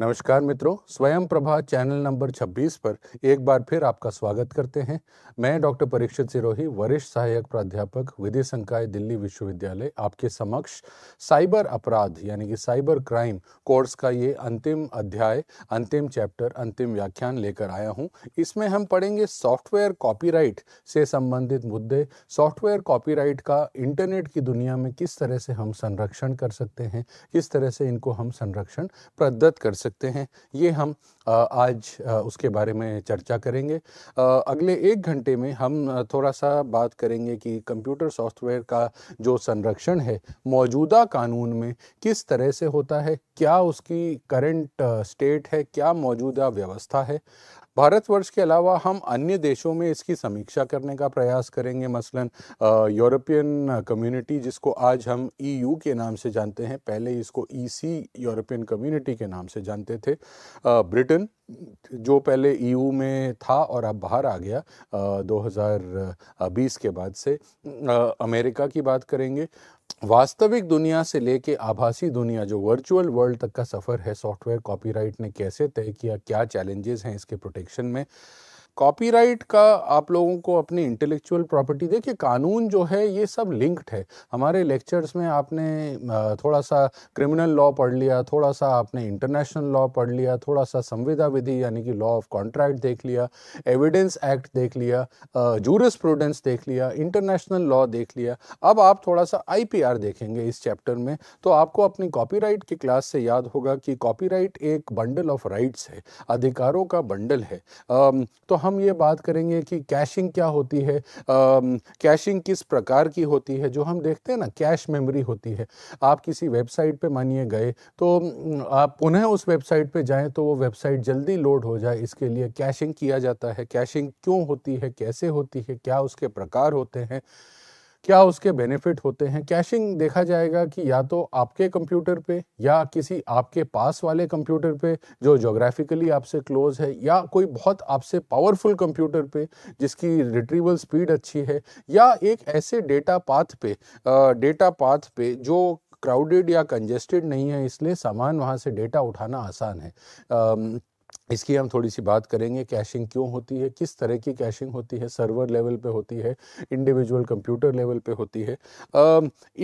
नमस्कार मित्रों स्वयं प्रभा चैनल नंबर 26 पर एक बार फिर आपका स्वागत करते हैं मैं डॉक्टर परीक्षित सिरोही वरिष्ठ सहायक प्राध्यापक विधि संकाय दिल्ली विश्वविद्यालय आपके समक्ष साइबर अपराध यानी कि साइबर क्राइम कोर्स का ये अंतिम अध्याय अंतिम चैप्टर अंतिम व्याख्यान लेकर आया हूँ इसमें हम पढ़ेंगे सॉफ्टवेयर कॉपीराइट से संबंधित मुद्दे सॉफ्टवेयर कॉपीराइट का इंटरनेट की दुनिया में किस तरह से हम संरक्षण कर सकते हैं किस तरह से इनको हम संरक्षण प्रदत्त कर सकते सकते हैं ये हम आज उसके बारे में चर्चा करेंगे अगले एक घंटे में हम थोड़ा सा बात करेंगे कि कंप्यूटर सॉफ्टवेयर का जो संरक्षण है मौजूदा कानून में किस तरह से होता है क्या उसकी करंट स्टेट है क्या मौजूदा व्यवस्था है भारतवर्ष के अलावा हम अन्य देशों में इसकी समीक्षा करने का प्रयास करेंगे मसलन यूरोपियन कम्युनिटी जिसको आज हम ईयू e के नाम से जानते हैं पहले इसको ईसी e यूरोपियन कम्युनिटी के नाम से जानते थे ब्रिटेन जो पहले ईयू e में था और अब बाहर आ गया आ, 2020 के बाद से आ, अमेरिका की बात करेंगे वास्तविक दुनिया से लेके आभासी दुनिया जो वर्चुअल वर्ल्ड तक का सफ़र है सॉफ्टवेयर कॉपीराइट ने कैसे तय किया क्या चैलेंजेस हैं इसके प्रोटेक्शन में कॉपीराइट का आप लोगों को अपनी इंटेलेक्चुअल प्रॉपर्टी देखिए कानून जो है ये सब लिंक्ड है हमारे लेक्चर्स में आपने थोड़ा सा क्रिमिनल लॉ पढ़ लिया थोड़ा सा आपने इंटरनेशनल लॉ पढ़ लिया थोड़ा सा संविदा विधि यानी कि लॉ ऑफ कॉन्ट्रैक्ट देख लिया एविडेंस एक्ट देख लिया जूरस प्रूडेंस देख लिया इंटरनेशनल लॉ देख लिया अब आप थोड़ा सा आई देखेंगे इस चैप्टर में तो आपको अपनी कॉपी की क्लास से याद होगा कि कॉपी एक बंडल ऑफ राइट्स है अधिकारों का बंडल है तो हम हम ये बात करेंगे कि कैशिंग क्या होती है कैशिंग किस प्रकार की होती है जो हम देखते हैं ना कैश मेमोरी होती है आप किसी वेबसाइट पे मानिए गए तो आप पुनः उस वेबसाइट पे जाएं तो वो वेबसाइट जल्दी लोड हो जाए इसके लिए कैशिंग किया जाता है कैशिंग क्यों होती है कैसे होती है क्या उसके प्रकार होते हैं क्या उसके बेनिफिट होते हैं कैशिंग देखा जाएगा कि या तो आपके कंप्यूटर पे या किसी आपके पास वाले कंप्यूटर पे जो जोग्राफिकली आपसे क्लोज है या कोई बहुत आपसे पावरफुल कंप्यूटर पे जिसकी रिट्रीवल स्पीड अच्छी है या एक ऐसे डेटा पाथ पे डेटा पाथ पे जो क्राउडेड या कंजेस्टेड नहीं है इसलिए सामान वहाँ से डेटा उठाना आसान है आ, इसकी हम थोड़ी सी बात करेंगे कैशिंग क्यों होती है किस तरह की कैशिंग होती है सर्वर लेवल पे होती है इंडिविजुअल कंप्यूटर लेवल पे होती है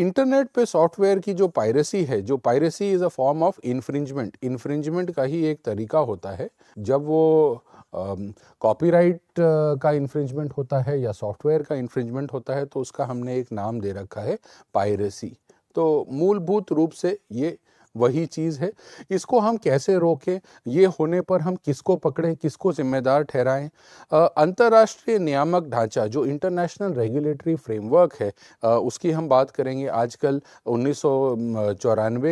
इंटरनेट पे सॉफ्टवेयर की जो पायरेसी है जो piracy is a form of infringement infringement का ही एक तरीका होता है जब वो कॉपीराइट uh, का इन्फ्रिंजमेंट होता है या सॉफ्टवेयर का इन्फ्रिंजमेंट होता है तो उसका हमने एक नाम दे रखा है पायरेसी तो मूलभूत रूप से ये वही चीज़ है इसको हम कैसे रोकें ये होने पर हम किसको पकड़ें किसको जिम्मेदार ठहराएं अंतर्राष्ट्रीय नियामक ढांचा जो इंटरनेशनल रेगुलेटरी फ्रेमवर्क है आ, उसकी हम बात करेंगे आजकल उन्नीस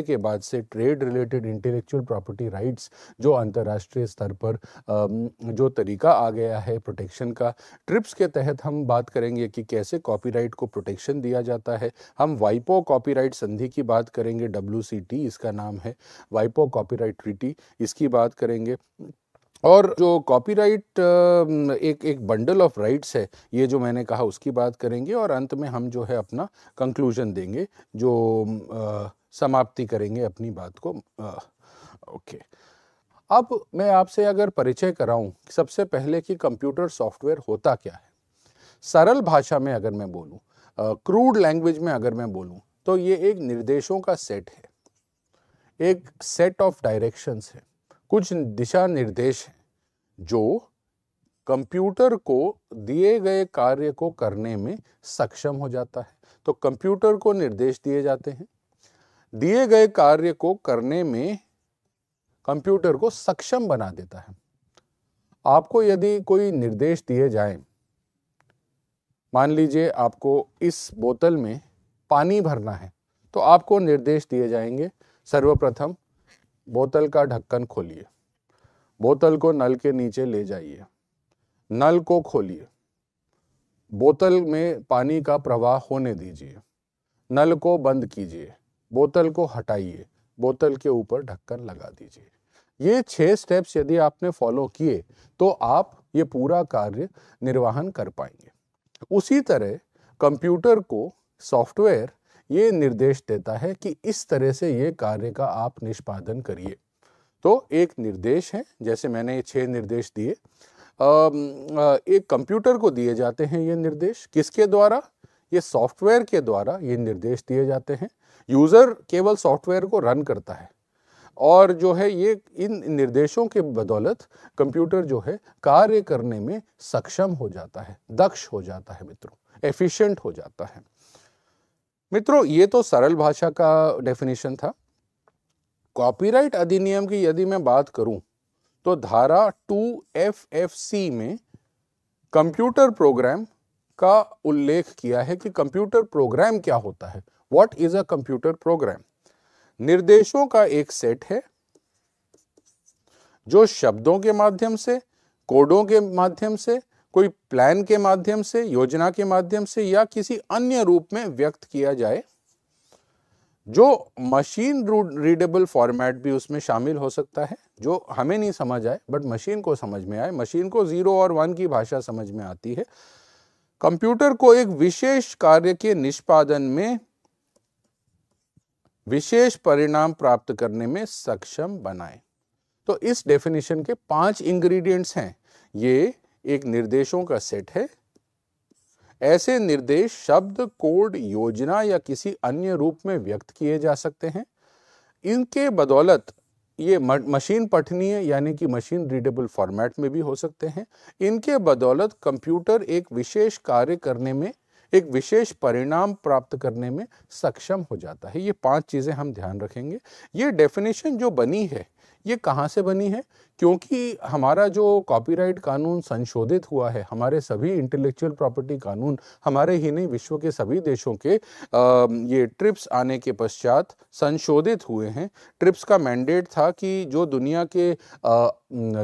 के बाद से trade related intellectual property rights जो अंतर्राष्ट्रीय स्तर पर आ, जो तरीका आ गया है प्रोटेक्शन का ट्रिप्स के तहत हम बात करेंगे कि कैसे कॉपीराइट को प्रोटेक्शन दिया जाता है हम वाइपो कॉपीराइट संधि की बात करेंगे डब्ल्यू इसका नाम है वाइपो कॉपीराइट ट्रीटी इसकी बात करेंगे और जो कॉपीराइट एक एक बंडल ऑफ राइट्स है ये जो मैंने कहा उसकी बात करेंगे और अंत में हम जो है अपना कंक्लूजन देंगे जो आ, समाप्ति करेंगे अपनी बात को आ, ओके अब मैं आपसे अगर परिचय कराऊं सबसे पहले कि कंप्यूटर सॉफ्टवेयर होता क्या है सरल भाषा में अगर मैं बोलूं क्रूड लैंग्वेज में अगर मैं बोलूं तो ये एक निर्देशों का सेट है एक सेट ऑफ डायरेक्शंस है कुछ दिशा निर्देश हैं जो कंप्यूटर को दिए गए कार्य को करने में सक्षम हो जाता है तो कंप्यूटर को निर्देश दिए जाते हैं दिए गए कार्य को करने में कंप्यूटर को सक्षम बना देता है आपको यदि कोई निर्देश दिए जाए मान लीजिए आपको इस बोतल में पानी भरना है तो आपको निर्देश दिए जाएंगे सर्वप्रथम बोतल का ढक्कन खोलिए बोतल को नल के नीचे ले जाइए नल को खोलिए बोतल में पानी का प्रवाह होने दीजिए नल को बंद कीजिए बोतल को हटाइए बोतल के ऊपर ढक्कन लगा दीजिए ये छह स्टेप्स यदि आपने फॉलो किए तो आप ये पूरा कार्य निर्वाहन कर पाएंगे उसी तरह कंप्यूटर को सॉफ्टवेयर ये निर्देश देता है कि इस तरह से ये कार्य का आप निष्पादन करिए तो एक निर्देश है जैसे मैंने ये छः निर्देश दिए एक कंप्यूटर को दिए जाते हैं ये निर्देश किसके द्वारा ये सॉफ्टवेयर के द्वारा ये निर्देश दिए जाते हैं यूज़र केवल सॉफ्टवेयर को रन करता है और जो है ये इन निर्देशों के बदौलत कंप्यूटर जो है कार्य करने में सक्षम हो जाता है दक्ष हो जाता है मित्रों एफिशिएंट हो जाता है मित्रों ये तो सरल भाषा का डेफिनेशन था कॉपीराइट अधिनियम की यदि मैं बात करूं तो धारा टू एफ एफ सी में कंप्यूटर प्रोग्राम का उल्लेख किया है कि कंप्यूटर प्रोग्राम क्या होता है what is a computer program निर्देशों का एक सेट है जो शब्दों के माध्यम से कोडों के माध्यम से कोई प्लान के माध्यम से योजना के माध्यम से या किसी अन्य रूप में व्यक्त किया जाए जो मशीन रीडेबल फॉर्मेट भी उसमें शामिल हो सकता है जो हमें नहीं समझ आए बट मशीन को समझ में आए मशीन को ज़ीरो और वन की भाषा समझ में आती है कंप्यूटर को एक विशेष कार्य के निष्पादन में विशेष परिणाम प्राप्त करने में सक्षम बनाए तो इस डेफिनेशन के पांच इंग्रेडिएंट्स हैं ये एक निर्देशों का सेट है ऐसे निर्देश शब्द कोड योजना या किसी अन्य रूप में व्यक्त किए जा सकते हैं इनके बदौलत ये मशीन पठनीय यानी कि मशीन रीडेबल फॉर्मेट में भी हो सकते हैं इनके बदौलत कंप्यूटर एक विशेष कार्य करने में एक विशेष परिणाम प्राप्त करने में सक्षम हो जाता है ये पांच चीज़ें हम ध्यान रखेंगे ये डेफिनेशन जो बनी है ये कहाँ से बनी है क्योंकि हमारा जो कॉपीराइट कानून संशोधित हुआ है हमारे सभी इंटेलेक्चुअल प्रॉपर्टी कानून हमारे ही नहीं विश्व के सभी देशों के ये ट्रिप्स आने के पश्चात संशोधित हुए हैं ट्रिप्स का मैंडेट था कि जो दुनिया के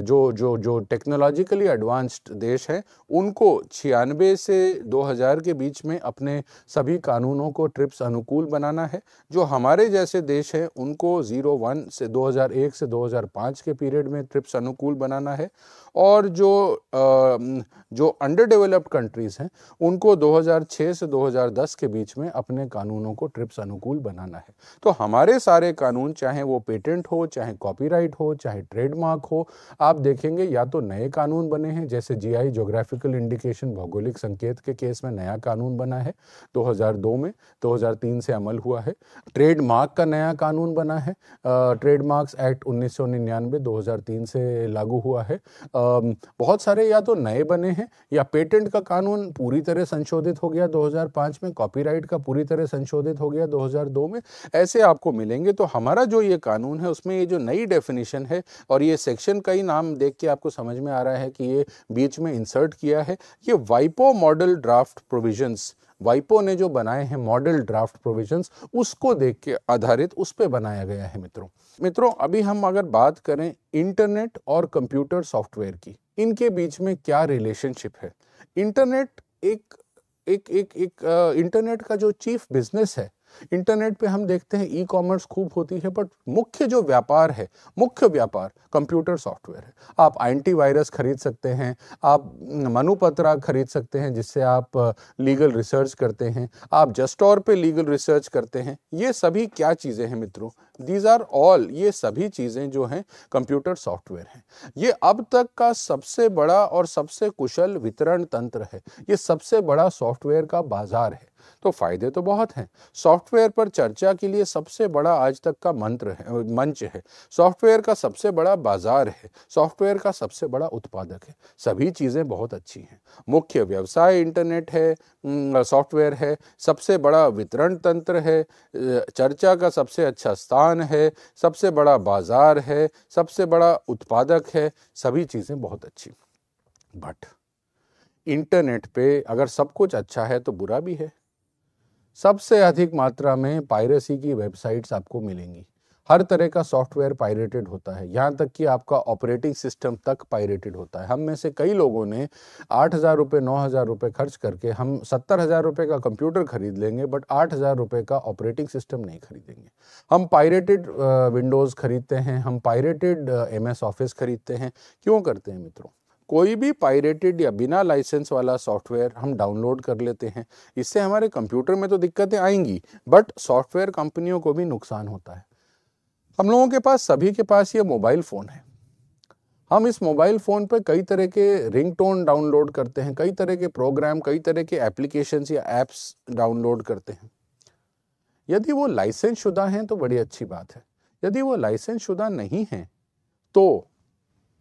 जो जो जो टेक्नोलॉजिकली एडवांस्ड देश हैं उनको छियानवे से 2000 के बीच में अपने सभी कानूनों को ट्रिप्स अनुकूल बनाना है जो हमारे जैसे देश हैं उनको जीरो वन से 2001 से 2005 के पीरियड में ट्रिप्स अनुकूल बनाना है और जो जो अंडर डेवलप्ड कंट्रीज़ हैं उनको 2006 से 2010 के बीच में अपने कानूनों को ट्रिप्स अनुकूल बनाना है तो हमारे सारे कानून चाहे वो पेटेंट हो चाहे कॉपीराइट हो चाहे ट्रेडमार्क हो आप देखेंगे या तो नए कानून बने हैं जैसे जीआई ज्योग्राफिकल इंडिकेशन भौगोलिक संकेत के केस में नया कानून बना है 2002 में 2003 से अमल हुआ है ट्रेडमार्क का नया कानून बना है ट्रेडमार्क्स एक्ट उन्नीस सौ से लागू हुआ है आ, बहुत सारे या तो नए बने हैं या पेटेंट का कानून पूरी तरह संशोधित हो गया 2005 में कॉपीराइट का पूरी तरह संशोधित हो गया 2002 में ऐसे आपको मिलेंगे तो हमारा जो ये कानून है उसमें ये जो नई डेफिनेशन है और ये सेक्शन का ही नाम देख के आपको समझ में आ रहा है कि ये बीच में इंसर्ट किया है ये वाइपो मॉडल ड्राफ्ट प्रोविजन्स वाइपो ने जो बनाए हैं मॉडल ड्राफ्ट प्रोविजंस उसको देख के आधारित उस पर बनाया गया है मित्रों मित्रों अभी हम अगर बात करें इंटरनेट और कंप्यूटर सॉफ्टवेयर की इनके बीच में क्या रिलेशनशिप है इंटरनेट एक एक एक एक इंटरनेट का जो चीफ बिजनेस है इंटरनेट पे हम देखते हैं ई कॉमर्स खूब होती है बट मुख्य जो व्यापार है मुख्य व्यापार कंप्यूटर सॉफ्टवेयर है आप एंटी वायरस खरीद सकते हैं आप मनुपत्रा खरीद सकते हैं जिससे आप लीगल रिसर्च करते हैं आप जस्टोर पे लीगल रिसर्च करते हैं ये सभी क्या चीज़ें हैं मित्रों दीज आर ऑल ये सभी चीज़ें जो हैं कंप्यूटर सॉफ्टवेयर हैं ये अब तक का सबसे बड़ा और सबसे कुशल वितरण तंत्र है ये सबसे बड़ा सॉफ्टवेयर का बाजार है तो फ़ायदे तो बहुत हैं सॉफ्टवेयर पर चर्चा के लिए सबसे बड़ा आज तक का मंत्र है मंच है सॉफ्टवेयर का सबसे बड़ा बाजार है सॉफ्टवेयर का सबसे बड़ा उत्पादक है सभी चीज़ें बहुत अच्छी हैं मुख्य व्यवसाय इंटरनेट है सॉफ्टवेयर है सबसे बड़ा वितरण तंत्र है चर्चा का सबसे अच्छा स्थान है सबसे बड़ा बाजार है सबसे बड़ा उत्पादक है सभी चीज़ें बहुत अच्छी बट इंटरनेट पे अगर सब कुछ अच्छा है तो बुरा भी है सबसे अधिक मात्रा में पायरेसी की वेबसाइट्स आपको मिलेंगी हर तरह का सॉफ्टवेयर पायरेटेड होता है यहाँ तक कि आपका ऑपरेटिंग सिस्टम तक पायरेटेड होता है हम में से कई लोगों ने आठ हज़ार रुपये नौ हज़ार रुपये खर्च करके हम सत्तर हज़ार रुपये का कंप्यूटर खरीद लेंगे बट आठ हज़ार रुपये का ऑपरेटिंग सिस्टम नहीं खरीदेंगे हम पायरेटेड विंडोज़ खरीदते हैं हम पायरेटेड एम एस ऑफिस खरीदते हैं क्यों करते हैं मित्रों कोई भी पायरेटेड या बिना लाइसेंस वाला सॉफ्टवेयर हम डाउनलोड कर लेते हैं इससे हमारे कंप्यूटर में तो दिक्कतें आएंगी बट सॉफ्टवेयर कंपनियों को भी नुकसान होता है हम लोगों के पास सभी के पास ये मोबाइल फ़ोन है हम इस मोबाइल फ़ोन पर कई तरह के रिंगटोन डाउनलोड करते हैं कई तरह के प्रोग्राम कई तरह के एप्लीकेशन या ऐप्स डाउनलोड करते हैं यदि वो लाइसेंस शुदा हैं तो बड़ी अच्छी बात है यदि वो लाइसेंस शुदा नहीं हैं तो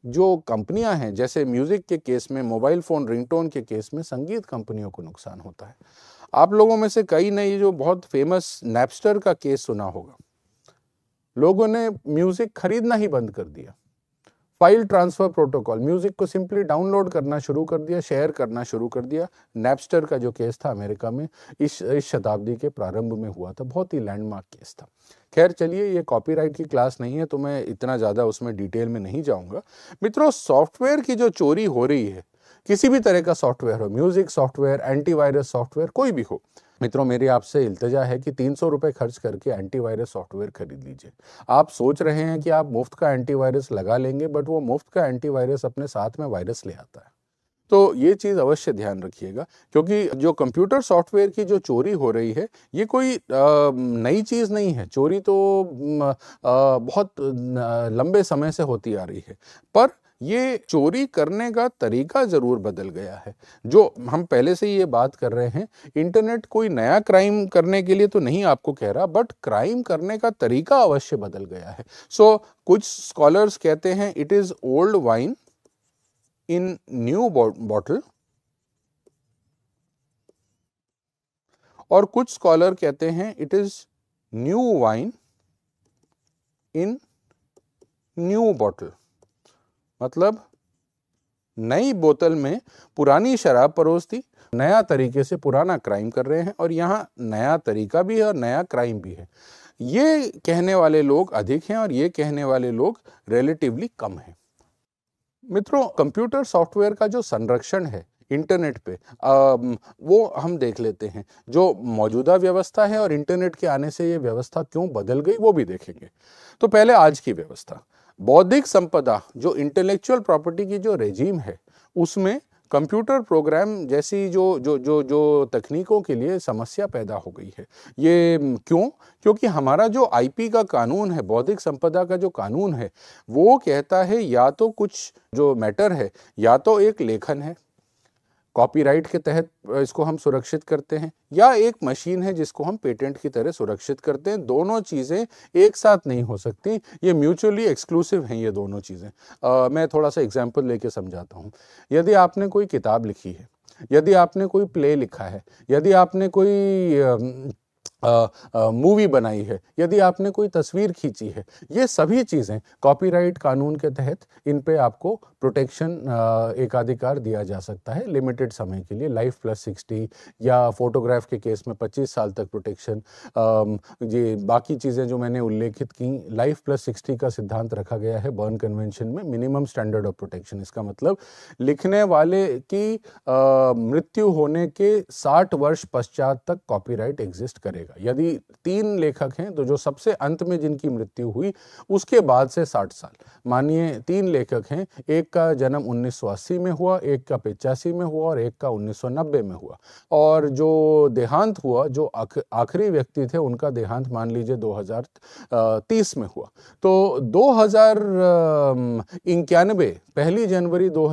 जो कंपनियां हैं जैसे म्यूज़िक के केस में मोबाइल फ़ोन रिंगटोन के केस में संगीत कंपनियों को नुकसान होता है आप लोगों में से कई ने ये जो बहुत फेमस नैपस्टर का केस सुना होगा लोगों ने म्यूज़िक खरीदना ही बंद कर दिया फाइल ट्रांसफ़र प्रोटोकॉल म्यूज़िक को सिंपली डाउनलोड करना शुरू कर दिया शेयर करना शुरू कर दिया नेपस्टर का जो केस था अमेरिका में इस इस शताब्दी के प्रारंभ में हुआ था बहुत ही लैंडमार्क केस था खैर चलिए ये कॉपीराइट की क्लास नहीं है तो मैं इतना ज़्यादा उसमें डिटेल में नहीं जाऊँगा मित्रों सॉफ्टवेयर की जो चोरी हो रही है किसी भी तरह का सॉफ्टवेयर हो म्यूज़िक सॉफ्टवेयर एंटीवायरस सॉफ्टवेयर कोई भी हो मित्रों मेरी आपसे इल्तजा है कि तीन सौ रुपये खर्च करके एंटीवायरस सॉफ्टवेयर खरीद लीजिए आप सोच रहे हैं कि आप मुफ्त का एंटीवायरस लगा लेंगे बट वो मुफ्त का एंटीवायरस अपने साथ में वायरस ले आता है तो ये चीज़ अवश्य ध्यान रखिएगा क्योंकि जो कंप्यूटर सॉफ्टवेयर की जो चोरी हो रही है ये कोई नई चीज़ नहीं है चोरी तो बहुत लंबे समय से होती आ रही है पर ये चोरी करने का तरीका ज़रूर बदल गया है जो हम पहले से ही ये बात कर रहे हैं इंटरनेट कोई नया क्राइम करने के लिए तो नहीं आपको कह रहा बट क्राइम करने का तरीका अवश्य बदल गया है सो so, कुछ स्कॉलर्स कहते हैं it is old wine in new bottle और कुछ स्कॉलर कहते हैं it is new wine in new bottle मतलब नई बोतल में पुरानी शराब परोस थी नया तरीके से पुराना क्राइम कर रहे हैं और यहाँ नया तरीका भी है और नया क्राइम भी है ये कहने वाले लोग अधिक हैं और ये कहने वाले लोग रिलेटिवली कम हैं मित्रों कंप्यूटर सॉफ्टवेयर का जो संरक्षण है इंटरनेट पे आ, वो हम देख लेते हैं जो मौजूदा व्यवस्था है और इंटरनेट के आने से ये व्यवस्था क्यों बदल गई वो भी देखेंगे तो पहले आज की व्यवस्था बौद्धिक संपदा जो इंटेलेक्चुअल प्रॉपर्टी की जो रेजीम है उसमें कंप्यूटर प्रोग्राम जैसी जो जो जो जो तकनीकों के लिए समस्या पैदा हो गई है ये क्यों क्योंकि हमारा जो आईपी का कानून है बौद्धिक संपदा का जो कानून है वो कहता है या तो कुछ जो मैटर है या तो एक लेखन है कॉपीराइट के तहत इसको हम सुरक्षित करते हैं या एक मशीन है जिसको हम पेटेंट की तरह सुरक्षित करते हैं दोनों चीज़ें एक साथ नहीं हो सकती ये म्यूचुअली एक्सक्लूसिव हैं ये दोनों चीज़ें मैं थोड़ा सा एग्जाम्पल लेके समझाता हूँ यदि आपने कोई किताब लिखी है यदि आपने कोई प्ले लिखा है यदि आपने कोई मूवी बनाई है यदि आपने कोई तस्वीर खींची है ये सभी चीज़ें कॉपीराइट कानून के तहत इन पे आपको प्रोटेक्शन एकाधिकार दिया जा सकता है लिमिटेड समय के लिए लाइफ प्लस सिक्सटी या फोटोग्राफ के केस में पच्चीस साल तक प्रोटेक्शन ये बाकी चीज़ें जो मैंने उल्लेखित की लाइफ प्लस सिक्सटी का सिद्धांत रखा गया है बर्न कन्वेंशन में मिनिमम स्टैंडर्ड ऑफ प्रोटेक्शन इसका मतलब लिखने वाले की मृत्यु होने के साठ वर्ष पश्चात तक कॉपीराइट एग्जिस्ट करेगा बढ़ेगा यदि तीन लेखक हैं तो जो सबसे अंत में जिनकी मृत्यु हुई उसके बाद से 60 साल मानिए तीन लेखक हैं एक का जन्म उन्नीस में हुआ एक का पिचासी में हुआ और एक का 1990 में हुआ और जो देहांत हुआ जो आखिरी व्यक्ति थे उनका देहांत मान लीजिए दो में हुआ तो दो पहली जनवरी दो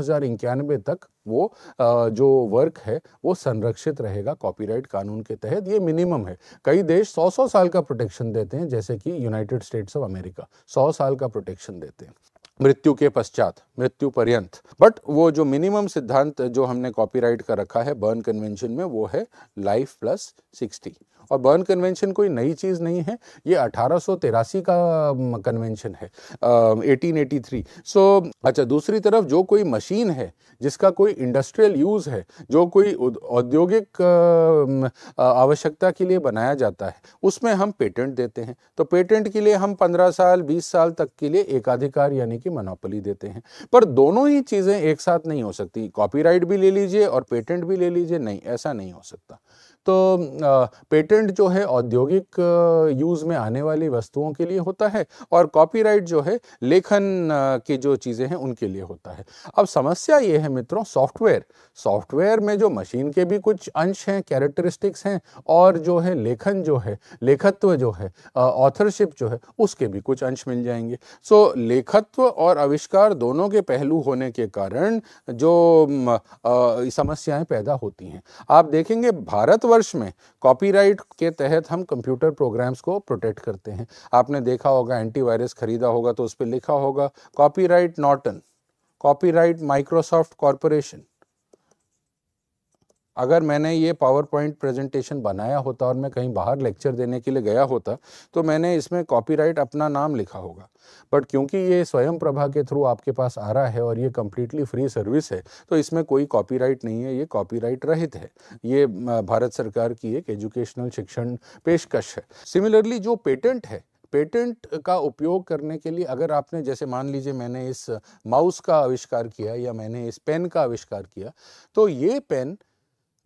तक वो जो वर्क है वो संरक्षित रहेगा कॉपीराइट कानून के तहत ये मिनिमम है कई देश 100 सौ साल का प्रोटेक्शन देते हैं जैसे कि यूनाइटेड स्टेट्स ऑफ अमेरिका सौ साल का प्रोटेक्शन देते हैं मृत्यु के पश्चात मृत्यु पर्यंत बट वो जो मिनिमम सिद्धांत जो हमने कॉपीराइट का रखा है बर्न कन्वेंशन में वो है लाइफ प्लस सिक्सटी और बर्न कन्वेंशन कोई नई चीज़ नहीं है ये अठारह का कन्वेंशन है एटीन एटी थ्री सो अच्छा दूसरी तरफ जो कोई मशीन है जिसका कोई इंडस्ट्रियल यूज़ है जो कोई औद्योगिक आवश्यकता के लिए बनाया जाता है उसमें हम पेटेंट देते हैं तो पेटेंट के लिए हम पंद्रह साल बीस साल तक के लिए एकाधिकार यानी कि मनोपली देते हैं पर दोनों ही चीज़ें एक साथ नहीं हो सकती कॉपीराइट भी ले लीजिए और पेटेंट भी ले लीजिए नहीं ऐसा नहीं हो सकता तो पेटेंट जो है औद्योगिक यूज़ में आने वाली वस्तुओं के लिए होता है और कॉपीराइट जो है लेखन की जो चीज़ें हैं उनके लिए होता है अब समस्या ये है मित्रों सॉफ्टवेयर सॉफ्टवेयर में जो मशीन के भी कुछ अंश हैं कैरेक्टरिस्टिक्स हैं और जो है लेखन जो है लेखत्व जो है ऑथरशिप जो है उसके भी कुछ अंश मिल जाएंगे सो लेखत्व और आविष्कार दोनों के पहलू होने के कारण जो समस्याएं पैदा होती हैं आप देखेंगे भारत वर्ष में कॉपीराइट के तहत हम कंप्यूटर प्रोग्राम्स को प्रोटेक्ट करते हैं आपने देखा होगा एंटीवायरस खरीदा होगा तो उस पर लिखा होगा कॉपीराइट नॉटन कॉपीराइट माइक्रोसॉफ्ट कॉरपोरेशन अगर मैंने ये पावर पॉइंट प्रेजेंटेशन बनाया होता और मैं कहीं बाहर लेक्चर देने के लिए गया होता तो मैंने इसमें कॉपीराइट अपना नाम लिखा होगा बट क्योंकि ये स्वयं प्रभा के थ्रू आपके पास आ रहा है और ये कम्प्लीटली फ्री सर्विस है तो इसमें कोई कॉपीराइट नहीं है ये कॉपीराइट रहित है ये भारत सरकार की एक एजुकेशनल शिक्षण पेशकश है सिमिलरली जो पेटेंट है पेटेंट का उपयोग करने के लिए अगर आपने जैसे मान लीजिए मैंने इस माउस का आविष्कार किया या मैंने इस पेन का आविष्कार किया तो ये पेन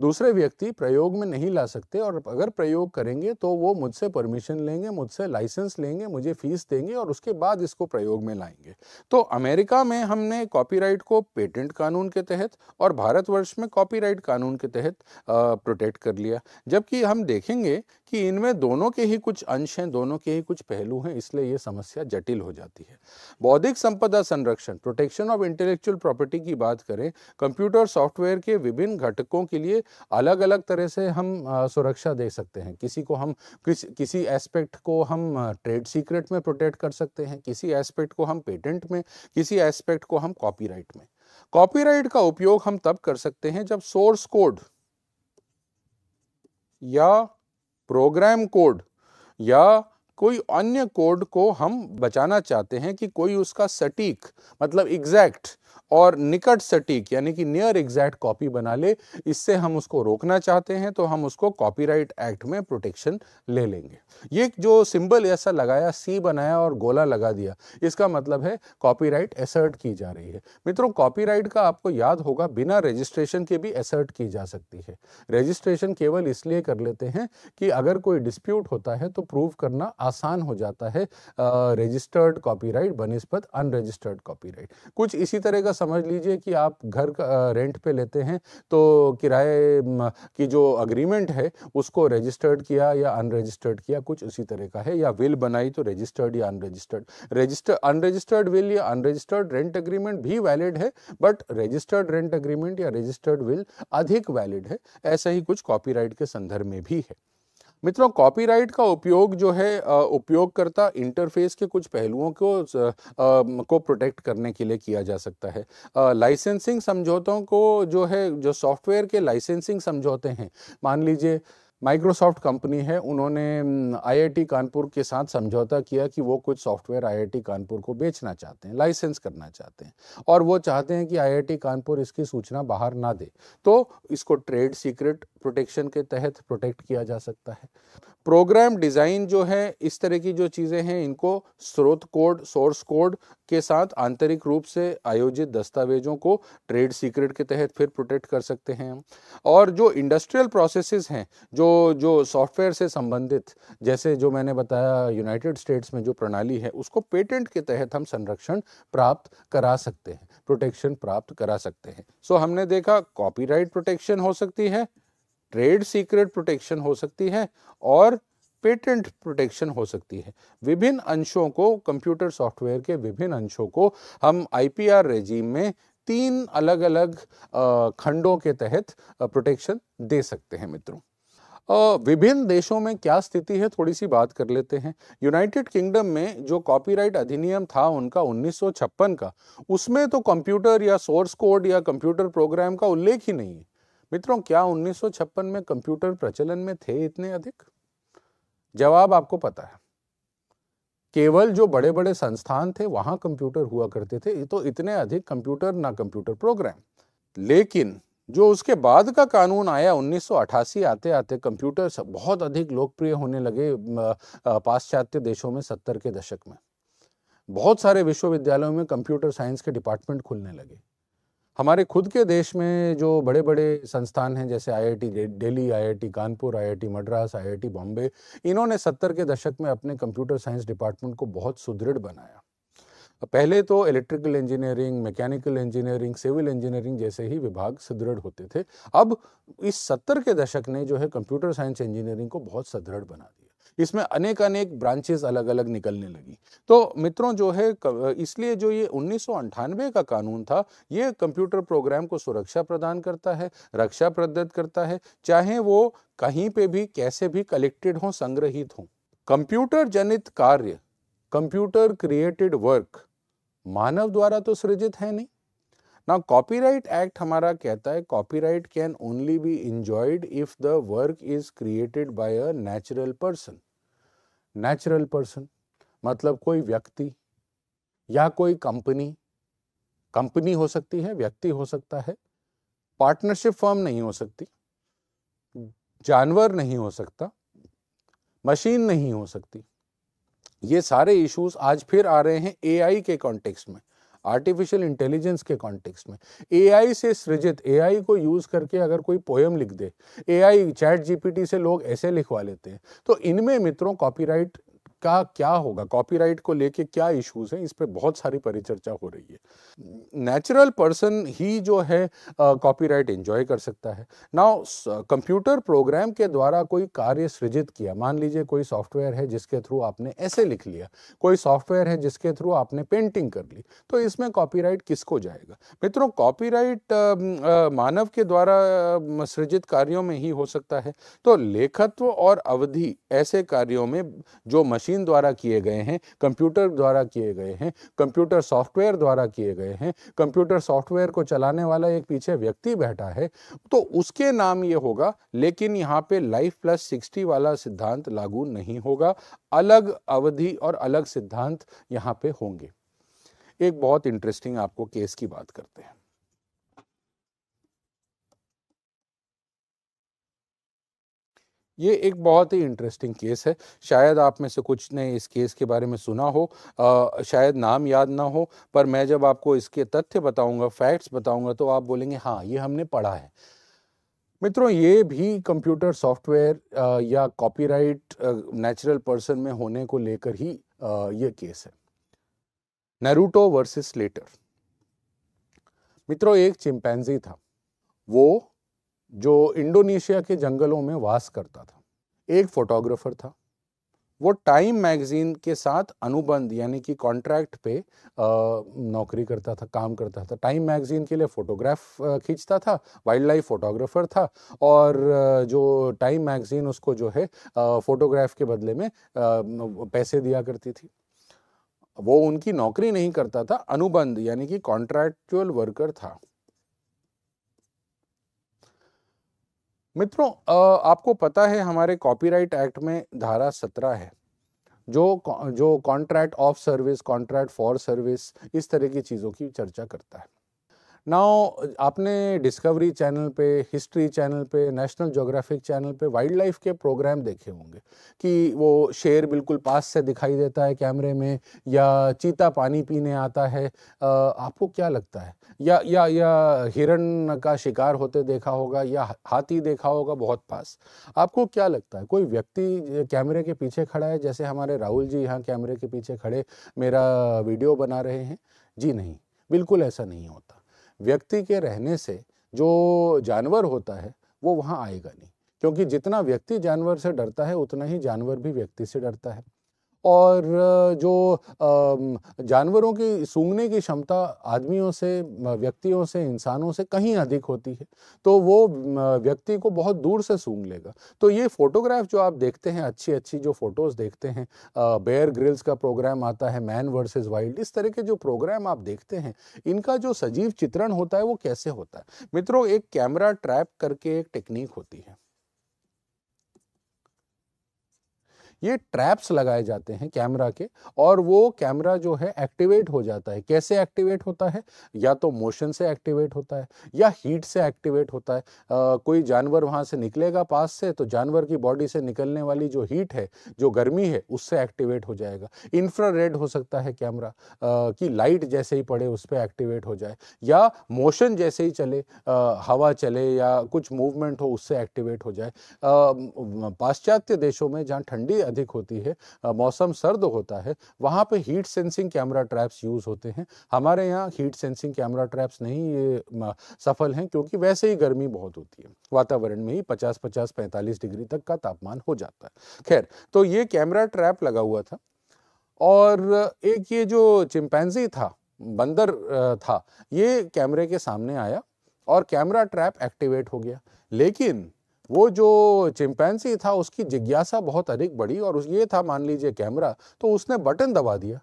दूसरे व्यक्ति प्रयोग में नहीं ला सकते और अगर प्रयोग करेंगे तो वो मुझसे परमिशन लेंगे मुझसे लाइसेंस लेंगे मुझे फीस देंगे और उसके बाद इसको प्रयोग में लाएंगे तो अमेरिका में हमने कॉपीराइट को पेटेंट कानून के तहत और भारतवर्ष में कॉपीराइट कानून के तहत प्रोटेक्ट कर लिया जबकि हम देखेंगे कि इनमें दोनों के ही कुछ अंश हैं दोनों के ही कुछ पहलू हैं इसलिए ये समस्या जटिल हो जाती है बौद्धिक संपदा संरक्षण प्रोटेक्शन ऑफ इंटेलेक्चुअल प्रॉपर्टी की बात करें कंप्यूटर सॉफ्टवेयर के विभिन्न घटकों के लिए अलग अलग तरह से हम सुरक्षा दे सकते हैं किसी को हम किस किसी एस्पेक्ट को हम ट्रेड सीक्रेट में प्रोटेक्ट कर सकते हैं किसी एस्पेक्ट को हम पेटेंट में किसी एस्पेक्ट को हम कॉपीराइट में कॉपीराइट का उपयोग हम तब कर सकते हैं जब सोर्स कोड या प्रोग्राम कोड या कोई अन्य कोड को हम बचाना चाहते हैं कि कोई उसका सटीक मतलब एग्जैक्ट और निकट सटीक यानी कि नियर एग्जैक्ट कॉपी बना ले इससे हम उसको रोकना चाहते हैं तो हम उसको कॉपीराइट एक्ट में प्रोटेक्शन ले लेंगे ये जो सिंबल ऐसा लगाया सी बनाया और गोला लगा दिया इसका मतलब है कॉपीराइट एसर्ट की जा रही है मित्रों कॉपीराइट का आपको याद होगा बिना रजिस्ट्रेशन के भी एसर्ट की जा सकती है रजिस्ट्रेशन केवल इसलिए कर लेते हैं कि अगर कोई डिस्प्यूट होता है तो प्रूव करना आसान हो जाता है रजिस्टर्ड कॉपीराइट बनस्पत अनरजिस्टर्ड कॉपीराइट कुछ इसी तरह का समझ लीजिए कि आप घर का रेंट पे लेते हैं तो किराए की जो अग्रीमेंट है उसको रजिस्टर्ड किया या अनरजिस्टर्ड किया कुछ उसी तरह का है या विल बनाई तो रजिस्टर्ड या अनरजिस्टर्ड रजिस्टर अनरजिस्टर्ड विल या अनरजिस्टर्ड रेंट अग्रीमेंट भी वैलिड है बट रजिस्टर्ड रेंट अग्रीमेंट या रजिस्टर्ड विल अधिक वैलिड है ऐसा ही कुछ कॉपीराइट के संदर्भ में भी है मित्रों कॉपीराइट का उपयोग जो है उपयोगकर्ता इंटरफेस के कुछ पहलुओं को आ, को प्रोटेक्ट करने के लिए किया जा सकता है लाइसेंसिंग समझौतों को जो है जो सॉफ्टवेयर के लाइसेंसिंग समझौते हैं मान लीजिए माइक्रोसॉफ्ट कंपनी है उन्होंने आईआईटी कानपुर के साथ समझौता किया कि वो कुछ सॉफ्टवेयर आईआईटी कानपुर को बेचना चाहते हैं लाइसेंस करना चाहते हैं और वो चाहते हैं कि आईआईटी कानपुर इसकी सूचना बाहर ना दे तो इसको ट्रेड सीक्रेट प्रोटेक्शन के तहत प्रोटेक्ट किया जा सकता है प्रोग्राम डिज़ाइन जो है इस तरह की जो चीज़ें हैं इनको स्रोत कोड सोर्स कोड के साथ आंतरिक रूप से आयोजित दस्तावेजों को ट्रेड सीक्रेट के तहत फिर प्रोटेक्ट कर सकते हैं और जो इंडस्ट्रियल प्रोसेसेस हैं जो जो सॉफ्टवेयर से संबंधित जैसे जो मैंने बताया यूनाइटेड स्टेट्स में जो प्रणाली है उसको पेटेंट के तहत हम संरक्षण प्राप्त करा सकते हैं प्रोटेक्शन प्राप्त करा सकते हैं सो so, हमने देखा कॉपीराइट प्रोटेक्शन हो सकती है ट्रेड सीक्रेट प्रोटेक्शन हो सकती है और पेटेंट प्रोटेक्शन हो सकती है विभिन्न अंशों को कंप्यूटर सॉफ्टवेयर के विभिन्न अंशों को हम आईपीआर रेजीम में तीन अलग अलग खंडों के तहत प्रोटेक्शन दे सकते हैं मित्रों विभिन्न देशों में क्या स्थिति है थोड़ी सी बात कर लेते हैं यूनाइटेड किंगडम में जो कॉपीराइट अधिनियम था उनका 1956 का उसमें तो कंप्यूटर या सोर्स कोड या कंप्यूटर प्रोग्राम का उल्लेख ही नहीं है मित्रों क्या 1956 में कंप्यूटर प्रचलन में थे इतने अधिक जवाब आपको पता है केवल जो बड़े बड़े संस्थान थे वहां कंप्यूटर हुआ करते थे तो इतने अधिक कंप्यूटर ना कंप्यूटर प्रोग्राम लेकिन जो उसके बाद का कानून आया 1988 आते आते कंप्यूटर बहुत अधिक लोकप्रिय होने लगे पाश्चात्य देशों में सत्तर के दशक में बहुत सारे विश्वविद्यालयों में कंप्यूटर साइंस के डिपार्टमेंट खुलने लगे हमारे खुद के देश में जो बड़े बड़े संस्थान हैं जैसे IIT Delhi IIT Kanpur IIT Madras IIT Bombay इन्होंने सत्तर के दशक में अपने कंप्यूटर साइंस डिपार्टमेंट को बहुत सुदृढ़ बनाया पहले तो electrical engineering mechanical engineering civil engineering जैसे ही विभाग सुदृढ़ होते थे अब इस सत्तर के दशक ने जो है कंप्यूटर साइंस इंजीनियरिंग को बहुत सुदृढ़ बना दिया इसमें अनेक अनेक ब्रांचेस अलग अलग निकलने लगी तो मित्रों जो है इसलिए जो ये उन्नीस का कानून था ये कंप्यूटर प्रोग्राम को सुरक्षा प्रदान करता है रक्षा प्रदत्त करता है चाहे वो कहीं पे भी कैसे भी कलेक्टेड हो संग्रहित हो कंप्यूटर जनित कार्य कंप्यूटर क्रिएटेड वर्क मानव द्वारा तो सृजित है नहीं ना कॉपीराइट एक्ट हमारा कहता है copyright can only be enjoyed if the work is created by a natural person natural person मतलब कोई व्यक्ति या कोई कंपनी कंपनी हो सकती है व्यक्ति हो सकता है पार्टनरशिप फर्म नहीं हो सकती जानवर नहीं हो सकता मशीन नहीं हो सकती ये सारे इश्यूज आज फिर आ रहे हैं एआई के कॉन्टेक्स्ट में आर्टिफिशियल इंटेलिजेंस के कॉन्टेक्स्ट में एआई से सृजित एआई को यूज़ करके अगर कोई पोएम लिख दे एआई चैट जीपीटी से लोग ऐसे लिखवा लेते हैं तो इनमें मित्रों कॉपीराइट का क्या होगा कॉपीराइट को लेके क्या इश्यूज हैं इस पर बहुत सारी परिचर्चा हो रही है नेचुरल पर्सन ही जो है कॉपीराइट एंजॉय कर सकता है नाउ कंप्यूटर प्रोग्राम के द्वारा कोई कार्य सृजित किया मान लीजिए कोई सॉफ्टवेयर है जिसके थ्रू आपने ऐसे लिख लिया कोई सॉफ्टवेयर है जिसके थ्रू आपने पेंटिंग कर ली तो इसमें कॉपीराइट किसको जाएगा मित्रों कॉपीराइट मानव के द्वारा सृजित कार्यों में ही हो सकता है तो लेखत्व और अवधि ऐसे कार्यों में जो मशीन मशीन द्वारा किए गए हैं कंप्यूटर द्वारा किए गए हैं कंप्यूटर सॉफ्टवेयर द्वारा किए गए हैं कंप्यूटर सॉफ्टवेयर को चलाने वाला एक पीछे व्यक्ति बैठा है तो उसके नाम ये होगा लेकिन यहाँ पे लाइफ प्लस सिक्सटी वाला सिद्धांत लागू नहीं होगा अलग अवधि और अलग सिद्धांत यहाँ पे होंगे एक बहुत इंटरेस्टिंग आपको केस की बात करते हैं ये एक बहुत ही इंटरेस्टिंग केस है शायद आप में से कुछ ने इस केस के बारे में सुना हो आ, शायद नाम याद ना हो पर मैं जब आपको इसके तथ्य बताऊंगा फैक्ट्स बताऊंगा तो आप बोलेंगे हाँ ये हमने पढ़ा है मित्रों ये भी कंप्यूटर सॉफ्टवेयर या कॉपीराइट नेचुरल पर्सन में होने को लेकर ही आ, ये केस है नरूटो वर्सेस लेटर मित्रों एक चिंपैंजी था वो जो इंडोनेशिया के जंगलों में वास करता था एक फोटोग्राफर था वो टाइम मैगज़ीन के साथ अनुबंध यानी कि कॉन्ट्रैक्ट पे आ, नौकरी करता था काम करता था टाइम मैगज़ीन के लिए फ़ोटोग्राफ खींचता था वाइल्ड लाइफ फ़ोटोग्राफ़र था और जो टाइम मैगज़ीन उसको जो है फ़ोटोग्राफ के बदले में आ, पैसे दिया करती थी वो उनकी नौकरी नहीं करता था अनुबंध यानी कि कॉन्ट्रैक्चुअल वर्कर था मित्रों आपको पता है हमारे कॉपीराइट एक्ट में धारा सत्रह है जो जो contract of service contract for service इस तरह की चीज़ों की चर्चा करता है नाउ आपने डिस्कवरी चैनल पे हिस्ट्री चैनल पे नेशनल जोग्राफिक चैनल पे वाइल्ड लाइफ के प्रोग्राम देखे होंगे कि वो शेर बिल्कुल पास से दिखाई देता है कैमरे में या चीता पानी पीने आता है आपको क्या लगता है या या या हिरण का शिकार होते देखा होगा या हाथी देखा होगा बहुत पास आपको क्या लगता है कोई व्यक्ति कैमरे के पीछे खड़ा है जैसे हमारे राहुल जी यहाँ कैमरे के पीछे खड़े मेरा वीडियो बना रहे हैं जी नहीं बिल्कुल ऐसा नहीं होता व्यक्ति के रहने से जो जानवर होता है वो वहाँ आएगा नहीं क्योंकि जितना व्यक्ति जानवर से डरता है उतना ही जानवर भी व्यक्ति से डरता है और जो जानवरों की सूंघने की क्षमता आदमियों से व्यक्तियों से इंसानों से कहीं अधिक होती है तो वो व्यक्ति को बहुत दूर से सूंघ लेगा तो ये फोटोग्राफ जो आप देखते हैं अच्छी अच्छी जो फोटोज़ देखते हैं बेयर ग्रिल्स का प्रोग्राम आता है मैन वर्सेस वाइल्ड इस तरह के जो प्रोग्राम आप देखते हैं इनका जो सजीव चित्रण होता है वो कैसे होता है मित्रों एक कैमरा ट्रैप करके एक टेक्निक होती है ये ट्रैप्स लगाए जाते हैं कैमरा के और वो कैमरा जो है एक्टिवेट हो जाता है कैसे एक्टिवेट होता है या तो मोशन से एक्टिवेट होता है या हीट से एक्टिवेट होता है आ, कोई जानवर वहाँ से निकलेगा पास से तो जानवर की बॉडी से निकलने वाली जो हीट है जो गर्मी है उससे एक्टिवेट हो जाएगा इंफ्रा हो सकता है कैमरा की लाइट जैसे ही पड़े उस पर एक्टिवेट हो जाए या मोशन जैसे ही चले आ, हवा चले या कुछ मूवमेंट हो उससे एक्टिवेट हो जाए पाश्चात्य देशों में जहाँ ठंडी अधिक होती है मौसम सर्द होता है वहाँ पे heat sensing camera traps use होते हैं हमारे यहाँ हीट सेंसिंग कैमरा ट्रैप्स नहीं ये सफल हैं क्योंकि वैसे ही गर्मी बहुत होती है वातावरण में ही पचास पचास पैंतालीस डिग्री तक का तापमान हो जाता है खैर तो ये कैमरा ट्रैप लगा हुआ था और एक ये जो चिंपैंजी था बंदर था ये कैमरे के सामने आया और कैमरा ट्रैप एक्टिवेट हो गया लेकिन वो जो चिंपैंसी था उसकी जिज्ञासा बहुत अधिक बढ़ी और ये था मान लीजिए कैमरा तो उसने बटन दबा दिया